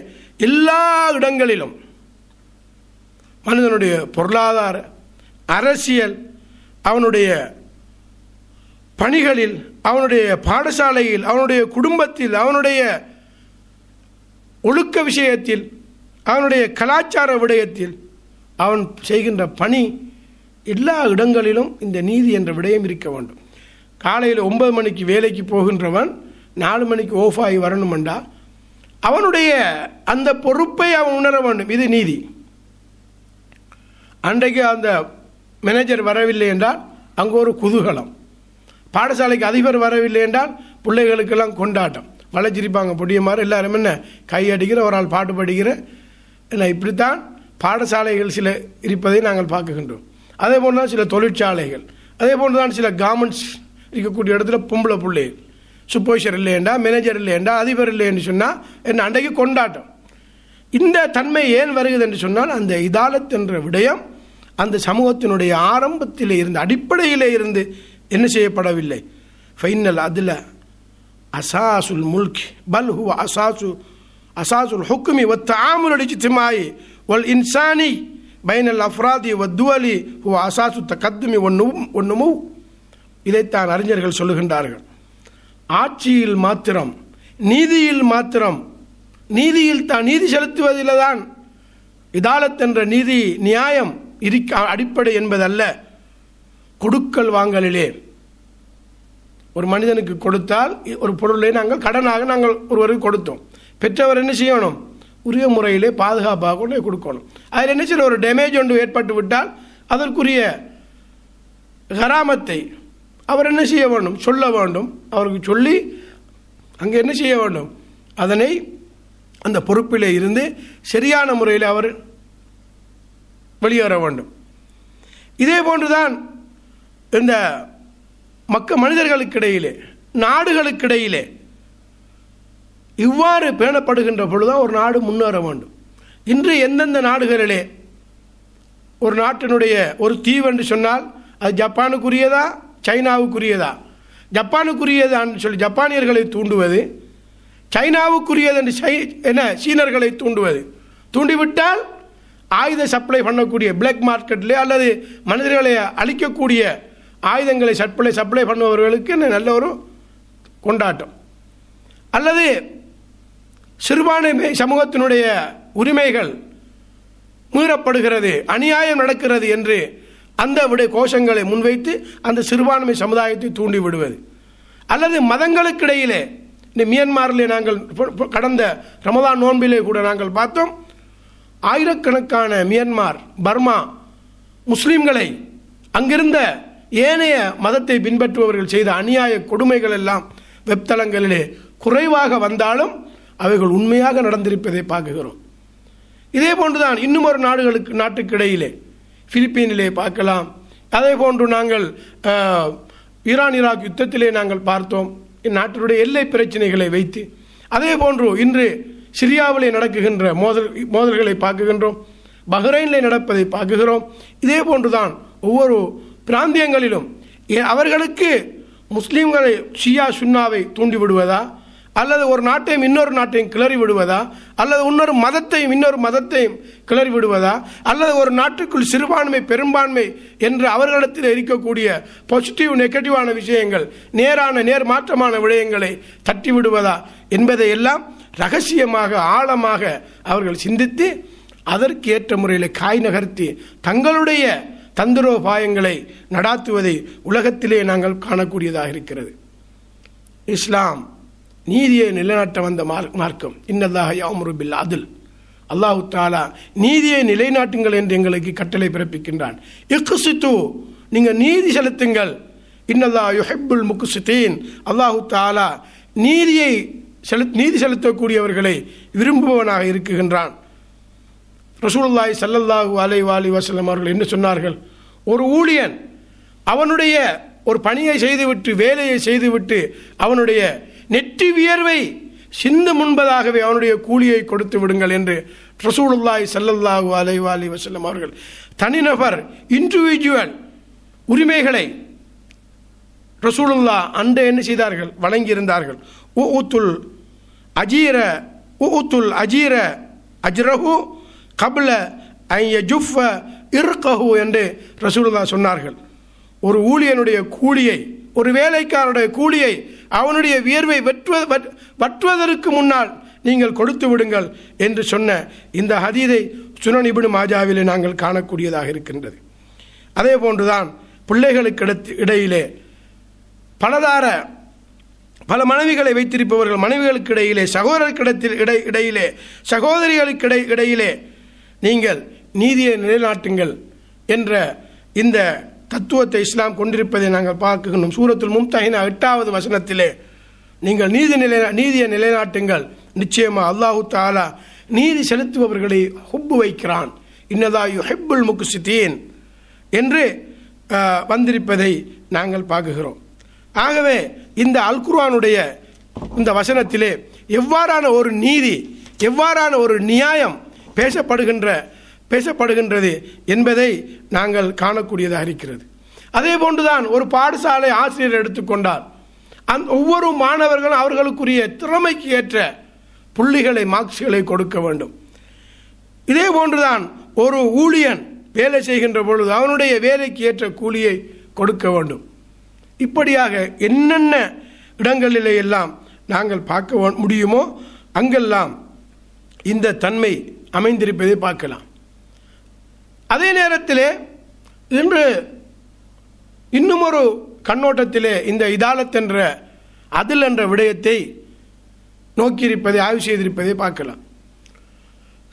எல்லா இடங்களிலும் மனிதனுடைய பொருளாதார அரசியல் அவனுடைய பணிகளில் அவனுடைய பாடசாலையில் அவனுடைய குடும்பத்தில் அவனுடைய ஒழுக்க விஷயத்தில் அவனுடைய கலாச்சார விடயத்தில் அவன் செய்கின்ற பணி எல்லா இடங்களிலும் இந்த நீதி என்ற விடயம் இருக்க வேண்டும் காலையில் ஒன்பது மணிக்கு வேலைக்கு போகின்றவன் நாலு மணிக்கு ஓஃப் ஆகி வரணுமெண்டா அவனுடைய அந்த பொறுப்பை அவன் உணர வேண்டும் இது நீதி அன்றைக்கு அந்த மேனேஜர் வரவில்லை என்றால் அங்கே ஒரு குதூகலம் பாடசாலைக்கு அதிபர் வரவில்லை என்றால் பிள்ளைகளுக்கெல்லாம் கொண்டாட்டம் வளைச்சிருப்பாங்க மாதிரி எல்லாரும் என்ன கை அடிக்கிற ஒரு ஆள் பாட்டு படிக்கிற இல்லை இப்படித்தான் பாடசாலைகள் சில இருப்பதை நாங்கள் பார்க்குகின்றோம் அதே போன்று தான் சில தொழிற்சாலைகள் அதே போன்று தான் சில கார்மெண்ட்ஸ் இருக்கக்கூடிய இடத்துல பொம்பளை பிள்ளைகள் சூப்பர்வைசர் இல்லையண்டா மேனேஜர் இல்லையண்டா அதிபர் இல்லை என்று சொன்னால் என்ன அன்றைக்கு கொண்டாட்டம் இந்த தன்மை ஏன் வருகிறது என்று சொன்னால் அந்த இதாலத் என்ற விடயம் அந்த சமூகத்தினுடைய ஆரம்பத்தில் இருந்து அடிப்படையிலே இருந்து என்ன செய்யப்படவில்லை ஃபைனல் அதில் அசாசுல் முல்க் பல்ஹு அசாசு அசாசுல் ஹுக்குமி ஒத்த அடிச்சு திமாயி ஒல் இன்சானி பைனல் அஃப்ராதி வத்துவலி ஹு அசாசு கத்துமி ஒன்னு ஒன்னுமு இதைத்தான் அறிஞர்கள் சொல்லுகின்றார்கள் ஆட்சியில் மாத்திரம் நீதியில் மாத்திரம் நீதியில் தான் நீதி செலுத்துவதில் தான் இதாலத் என்ற நீதி நியாயம் இருக்க அடிப்படை என்பதல்ல கொடுக்கல் வாங்கலிலே ஒரு மனிதனுக்கு கொடுத்தால் ஒரு பொருளை நாங்கள் கடனாக நாங்கள் ஒருவருக்கு கொடுத்தோம் பெற்றவர் என்ன செய்யணும் உரிய முறையிலே பாதுகாப்பாக கொண்டு கொடுக்கணும் அதில் என்ன செய்யணும் ஒரு டேமேஜ் ஒன்று ஏற்பட்டு விட்டால் அதற்குரிய கராமத்தை அவர் என்ன செய்ய வேண்டும் சொல்ல வேண்டும் அவருக்கு சொல்லி அங்கே என்ன செய்ய வேண்டும் அதனை அந்த பொறுப்பிலே இருந்து சரியான முறையில் அவர் வெளியேற வேண்டும் இதே போன்றுதான் இந்த மக்க மனிதர்களுக்கிடையிலே நாடுகளுக்கிடையிலே இவ்வாறு பேணப்படுகின்ற பொழுதுதான் ஒரு நாடு முன்னேற வேண்டும் இன்று எந்தெந்த நாடுகளிலே ஒரு நாட்டினுடைய ஒரு தீவு என்று சொன்னால் அது ஜப்பானுக்குரியதா சைனாவுக்குரியதா ஜப்பானுக்குரியதான்னு சொல்லி ஜப்பானியர்களை தூண்டுவது சைனாவுக்குரியது என்று சை என்ன சீனர்களை தூண்டுவது தூண்டிவிட்டால் ஆயுத சப்ளை பண்ணக்கூடிய பிளாக் மார்க்கெட்டில் அல்லது மனிதர்களை அழிக்கக்கூடிய ஆயுதங்களை சப்ளை சப்ளை பண்ணுபவர்களுக்கு நல்ல ஒரு கொண்டாட்டம் அல்லது சிறுபான்மை சமூகத்தினுடைய உரிமைகள் மீறப்படுகிறது அநியாயம் நடக்கிறது என்று அந்த விட கோஷங்களை முன்வைத்து அந்த சிறுபான்மை சமுதாயத்தை தூண்டி விடுவது அல்லது மதங்களுக்கிடையிலே இந்த மியன்மாரிலே நாங்கள் கடந்த ரமதான் நோன்பிலே கூட நாங்கள் பார்த்தோம் ஆயிரக்கணக்கான மியன்மார் பர்மா முஸ்லீம்களை அங்கிருந்த ஏனைய மதத்தை பின்பற்றுபவர்கள் செய்த அநியாய கொடுமைகள் எல்லாம் வெப்தலங்களிலே குறைவாக வந்தாலும் அவைகள் உண்மையாக நடந்திருப்பதை பார்க்குகிறோம் இதே போன்றுதான் இன்னும் ஒரு நாடுகளுக்கு நாட்டுக்கிடையிலே பிலிப்பீனிலே பார்க்கலாம் அதே போன்று நாங்கள் ஈரான் ஈராக் யுத்தத்திலே நாங்கள் பார்த்தோம் நாட்டினுடைய எல்லை பிரச்சனைகளை வைத்து அதே போன்று இன்று சிரியாவிலே நடக்குகின்ற மோதல் மோதல்களை பார்க்குகின்றோம் பஹ்ரைனில் நடப்பதை பார்க்குகிறோம் இதே போன்றுதான் ஒவ்வொரு பிராந்தியங்களிலும் அவர்களுக்கு முஸ்லீம்களை ஷியா சுன்னாவை தூண்டிவிடுவதா அல்லது ஒரு நாட்டையும் இன்னொரு நாட்டையும் கிளறி விடுவதா அல்லது இன்னொரு மதத்தையும் இன்னொரு மதத்தையும் கிளறி விடுவதா அல்லது ஒரு நாட்டுக்குள் சிறுபான்மை பெரும்பான்மை என்று அவர்களிடத்தில் இருக்கக்கூடிய பாசிட்டிவ் நெகட்டிவான விஷயங்கள் நேரான நேர் மாற்றமான விடயங்களை தட்டி விடுவதா என்பதை எல்லாம் ரகசியமாக ஆழமாக அவர்கள் சிந்தித்து அதற்கு ஏற்ற முறையில் காய் நகர்த்தி தங்களுடைய தந்திரோபாயங்களை நடாத்துவதை உலகத்திலே நாங்கள் காணக்கூடியதாக இருக்கிறது இஸ்லாம் நீதியை நிலைநாட்ட வந்த மார்க்கம் இன்னதாக யாமுருபில் அதில் அல்லாஹு தாலா நீதியை நிலைநாட்டுங்கள் என்று எங்களுக்கு கட்டளை பிறப்பிக்கின்றான் இக்குசித்து நீங்கள் நீதி செலுத்துங்கள் இன்னதா யுஹெப்புல் முக்குசித்தீன் அல்லாஹு தாலா நீதியை செலுத் நீதி செலுத்தக்கூடியவர்களை விரும்புபவனாக இருக்குகின்றான் ரசூல்லாய் சல்லல்லாஹூ அலை வாலி வசலம் அவர்கள் என்ன சொன்னார்கள் ஒரு ஊழியன் அவனுடைய ஒரு பணியை செய்துவிட்டு வேலையை செய்துவிட்டு அவனுடைய நெற்றி வியர்வை சிந்து முன்பதாகவே அவனுடைய கூலியை கொடுத்து விடுங்கள் என்று ரசூலுல்லாய் சல்லல்லாஹு அலைவா அலி வசல்லம் அவர்கள் தனிநபர் இண்டிவிஜுவல் உரிமைகளை ரசூலுல்லா அன்று என்ன செய்தார்கள் வழங்கியிருந்தார்கள் உ உத்துல் அஜீர உ உத்துல் அஜீர அஜ்ரஹு கபில ஜுஃப இருக்கஹு என்று ரசூலுல்லா சொன்னார்கள் ஒரு ஊழியனுடைய கூலியை ஒரு வேலைக்காரனுடைய கூலியை அவனுடைய வியர்வை வெற்ற வற்றுவதற்கு முன்னால் நீங்கள் கொடுத்து விடுங்கள் என்று சொன்ன இந்த ஹதீதை சுனனிபுடு மாஜாவிலே நாங்கள் காணக்கூடியதாக இருக்கின்றது அதே போன்றுதான் பிள்ளைகளுக்கு இடையிலே பலதார பல மனைவிகளை வைத்திருப்பவர்கள் மனைவிகளுக்கு இடையிலே சகோதரர்களிடத்தில் இடை இடையிலே சகோதரிகளுக்கு இடை இடையிலே நீங்கள் நீதியை நிலைநாட்டுங்கள் என்ற இந்த தத்துவத்தை இஸ்லாம் கொண்டிருப்பதை நாங்கள் பார்க்கணும் சூரத்தில் மும்தஹினா எட்டாவது வசனத்திலே நீங்கள் நீதி நிலை நீதியை நிலைநாட்டுங்கள் நிச்சயமா அல்லாஹு தாலா நீதி செலுத்துபவர்களை ஹுப்பு வைக்கிறான் இன்னதா யூ ஹெப்புல் முக்குசித்தீன் என்று வந்திருப்பதை நாங்கள் பார்க்குகிறோம் ஆகவே இந்த அல்குர்வானுடைய இந்த வசனத்திலே எவ்வாறான ஒரு நீதி எவ்வாறான ஒரு நியாயம் பேசப்படுகின்ற பேசப்படுகின்றது என்பதை நாங்கள் காணக்கூடியதாக இருக்கிறது அதே போன்றுதான் ஒரு பாடசாலை ஆசிரியர் எடுத்துக்கொண்டால் அந் ஒவ்வொரு மாணவர்களும் அவர்களுக்குரிய திறமைக்கு ஏற்ற புள்ளிகளை மார்க்ஸ்களை கொடுக்க வேண்டும் இதே போன்றுதான் ஒரு ஊழியன் வேலை செய்கின்ற பொழுது அவனுடைய வேலைக்கு ஏற்ற கூலியை கொடுக்க வேண்டும் இப்படியாக என்னென்ன இடங்களிலே எல்லாம் நாங்கள் பார்க்க முடியுமோ அங்கெல்லாம் இந்த தன்மை அமைந்திருப்பதை பார்க்கலாம் அதே நேரத்திலே இன்று இன்னும் ஒரு கண்ணோட்டத்திலே இந்த இதாலத் என்ற அதில் என்ற விடயத்தை நோக்கியிருப்பதை ஆய்வு செய்திருப்பதை பார்க்கலாம்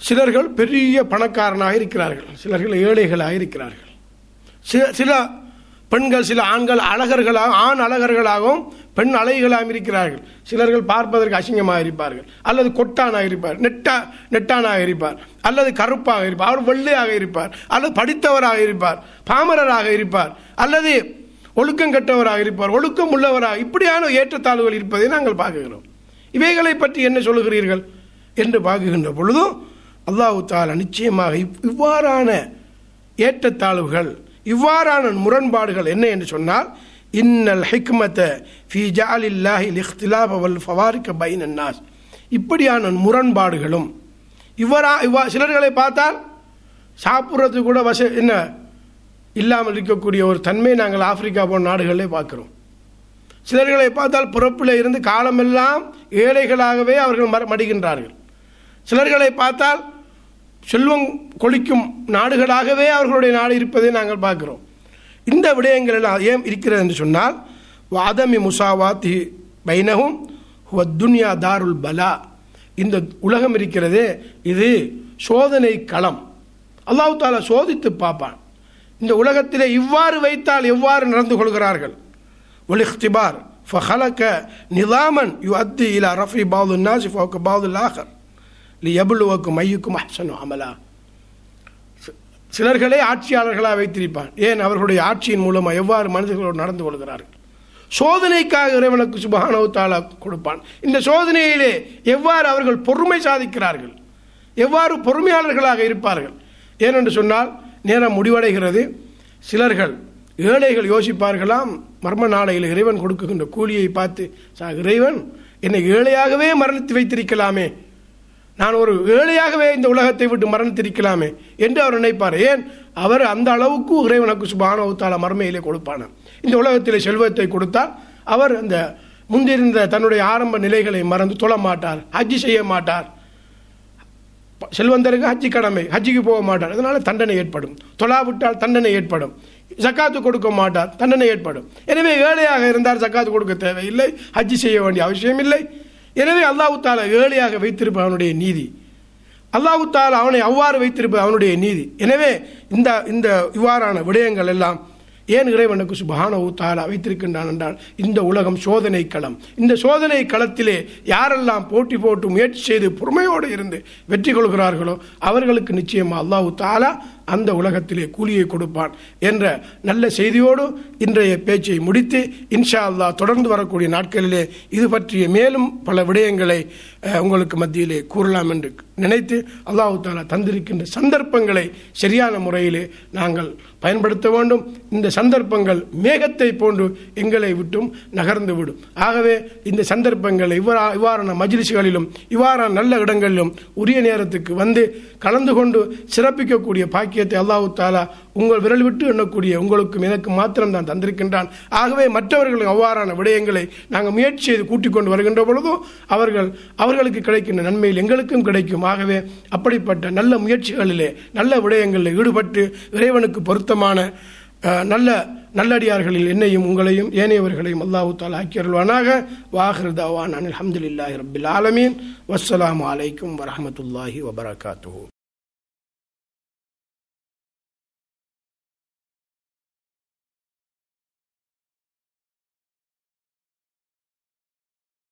சிலர்கள் பெரிய பணக்காரனாக இருக்கிறார்கள் சிலர்கள் ஏழைகளாக இருக்கிறார்கள் சில சில பெண்கள் சில ஆண்கள் அழகர்களாக ஆண் அழகர்களாகவும் பெண் அலைகளாக இருக்கிறார்கள் சிலர்கள் பார்ப்பதற்கு அசிங்கமாக இருப்பார்கள் அல்லது கொட்டானாக இருப்பார் நெட்டா நெட்டானாக இருப்பார் அல்லது கருப்பாக இருப்பார் அவர் வெள்ளையாக இருப்பார் அல்லது படித்தவராக இருப்பார் பாமரராக இருப்பார் அல்லது ஒழுக்கம் கெட்டவராக இருப்பார் ஒழுக்கம் உள்ளவராக இப்படியான ஏற்றத்தாழ்வுகள் இருப்பதை நாங்கள் பார்க்குகிறோம் இவைகளை பற்றி என்ன சொல்லுகிறீர்கள் என்று பார்க்குகின்ற பொழுதும் அல்லாஹு தாலா நிச்சயமாக இவ்வாறான ஏற்றத்தாழ்வுகள் இவ்வாறான முரண்பாடுகள் என்ன என்று சொன்னால் இன்னல் ஹிக்மத்தை ஃபி ஜாலில்லாஹி இஹ்திலாப் அவல் ஃபவாரிக்க பைன் அன்னாஸ் இப்படியான முரண்பாடுகளும் இவரா இவ்வா சிலர்களை பார்த்தால் சாப்பிட்றது கூட வச என்ன இல்லாமல் இருக்கக்கூடிய ஒரு தன்மை நாங்கள் ஆப்பிரிக்கா போன்ற நாடுகளிலே பார்க்குறோம் சிலர்களை பார்த்தால் பிறப்பில் இருந்து காலமெல்லாம் ஏழைகளாகவே அவர்கள் மர மடிகின்றார்கள் சிலர்களை பார்த்தால் செல்வம் கொளிக்கும் நாடுகளாகவே அவர்களுடைய நாடு இருப்பதை நாங்கள் பார்க்குறோம் இந்த விடயங்கள் எல்லாம் ஏன் இருக்கிறது என்று சொன்னால் வாதமி முசாவாத்தி பைனகும் துன்யா தாருல் பலா இந்த உலகம் இருக்கிறதே இது சோதனை களம் அல்லாஹு தாலா சோதித்து பார்ப்பான் இந்த உலகத்திலே இவ்வாறு வைத்தால் எவ்வாறு நடந்து கொள்கிறார்கள் ஒலிஹ்திபார் ஃபஹலக்க நிலாமன் யு அத்தி இலா ரஃபி பாதுல் நாசி ஃபோக்கு பாதுல் ஆஹர் லி எபுலுவக்கும் ஐயுக்கும் அமலா சிலர்களே ஆட்சியாளர்களாக வைத்திருப்பான் ஏன் அவர்களுடைய ஆட்சியின் மூலமாக எவ்வாறு மனிதர்களோடு நடந்து கொள்கிறார்கள் சோதனைக்காக இறைவனுக்கு சுபானவத்தால கொடுப்பான் இந்த சோதனையிலே எவ்வாறு அவர்கள் பொறுமை சாதிக்கிறார்கள் எவ்வாறு பொறுமையாளர்களாக இருப்பார்கள் ஏனென்று சொன்னால் நேரம் முடிவடைகிறது சிலர்கள் ஏழைகள் யோசிப்பார்களாம் மர்ம நாளையில் இறைவன் கொடுக்குகின்ற கூலியை பார்த்து இறைவன் என்னை ஏழையாகவே மரணித்து வைத்திருக்கலாமே நான் ஒரு ஏழையாகவே இந்த உலகத்தை விட்டு மரணித்திருக்கலாமே என்று அவர் நினைப்பார் ஏன் அவர் அந்த அளவுக்கு இறைவனுக்கு சுபானவத்தால மருமையிலே கொடுப்பான இந்த உலகத்தில் செல்வத்தை கொடுத்தால் அவர் அந்த முந்திருந்த தன்னுடைய ஆரம்ப நிலைகளை மறந்து தொழ மாட்டார் ஹஜ்ஜி செய்ய மாட்டார் செல்வந்தருக்கு ஹஜ்ஜி கடமை ஹஜ்ஜிக்கு போக மாட்டார் அதனால் தண்டனை ஏற்படும் தொழாவிட்டால் தண்டனை ஏற்படும் ஜக்காத்து கொடுக்க மாட்டார் தண்டனை ஏற்படும் எனவே ஏழையாக இருந்தார் ஜக்காத்து கொடுக்க தேவையில்லை ஹஜ்ஜி செய்ய வேண்டிய அவசியம் இல்லை எனவே அல்லாஹு தாலா ஏழையாக வைத்திருப்ப அவனுடைய நீதி அல்லாஹு தாலா அவனை அவ்வாறு வைத்திருப்ப அவனுடைய நீதி எனவே இந்த இந்த இவ்வாறான விடயங்கள் எல்லாம் ஏன் இறைவனுக்கு சுபஹானவு தாலா வைத்திருக்கின்றான் என்றால் இந்த உலகம் சோதனை களம் இந்த சோதனை களத்திலே யாரெல்லாம் போட்டி போட்டு முயற்சி செய்து பொறுமையோடு இருந்து வெற்றி கொள்கிறார்களோ அவர்களுக்கு நிச்சயமாக அல்லாஹு தாலா அந்த உலகத்திலே கூலியை கொடுப்பான் என்ற நல்ல செய்தியோடு இன்றைய பேச்சை முடித்து இன்ஷா அல்லா தொடர்ந்து வரக்கூடிய நாட்களிலே இது பற்றிய மேலும் பல விடயங்களை உங்களுக்கு மத்தியிலே கூறலாம் என்று நினைத்து அல்லாஹு தாலா தந்திருக்கின்ற சந்தர்ப்பங்களை சரியான முறையிலே நாங்கள் பயன்படுத்த வேண்டும் இந்த சந்தர்ப்பங்கள் மேகத்தை போன்று எங்களை விட்டும் நகர்ந்து விடும் ஆகவே இந்த சந்தர்ப்பங்கள் இவ்வா இவ்வாறான மஜிலிசுகளிலும் இவ்வாறான நல்ல இடங்களிலும் உரிய நேரத்துக்கு வந்து கலந்து கொண்டு சிறப்பிக்கக்கூடிய பாக்கியத்தை அல்லாஹு தாலா உங்கள் விரல் விட்டு எண்ணக்கூடிய உங்களுக்கும் எனக்கும் மாத்திரம் தான் தந்திருக்கின்றான் ஆகவே மற்றவர்களுக்கு அவ்வாறான விடயங்களை நாங்கள் முயற்சி செய்து கூட்டிக் கொண்டு வருகின்ற பொழுதோ அவர்கள் அவர்களுக்கு கிடைக்கின்ற நன்மையில் எங்களுக்கும் கிடைக்கும் ஆகவே அப்படிப்பட்ட நல்ல முயற்சிகளிலே நல்ல விடயங்களில் ஈடுபட்டு இறைவனுக்கு பொருத்தமான நல்ல நல்லடியார்களில் என்னையும் உங்களையும் ஏனையவர்களையும் அல்லாஹு தாலா ஆக்கியருள்வானாக வாஹிருதாவான் அனில் அஹமதுல்லாஹி ரபில் ஆலமீன் வசலாம் அலைக்கும் வரமத்துல்லாஹி வபரகாத்து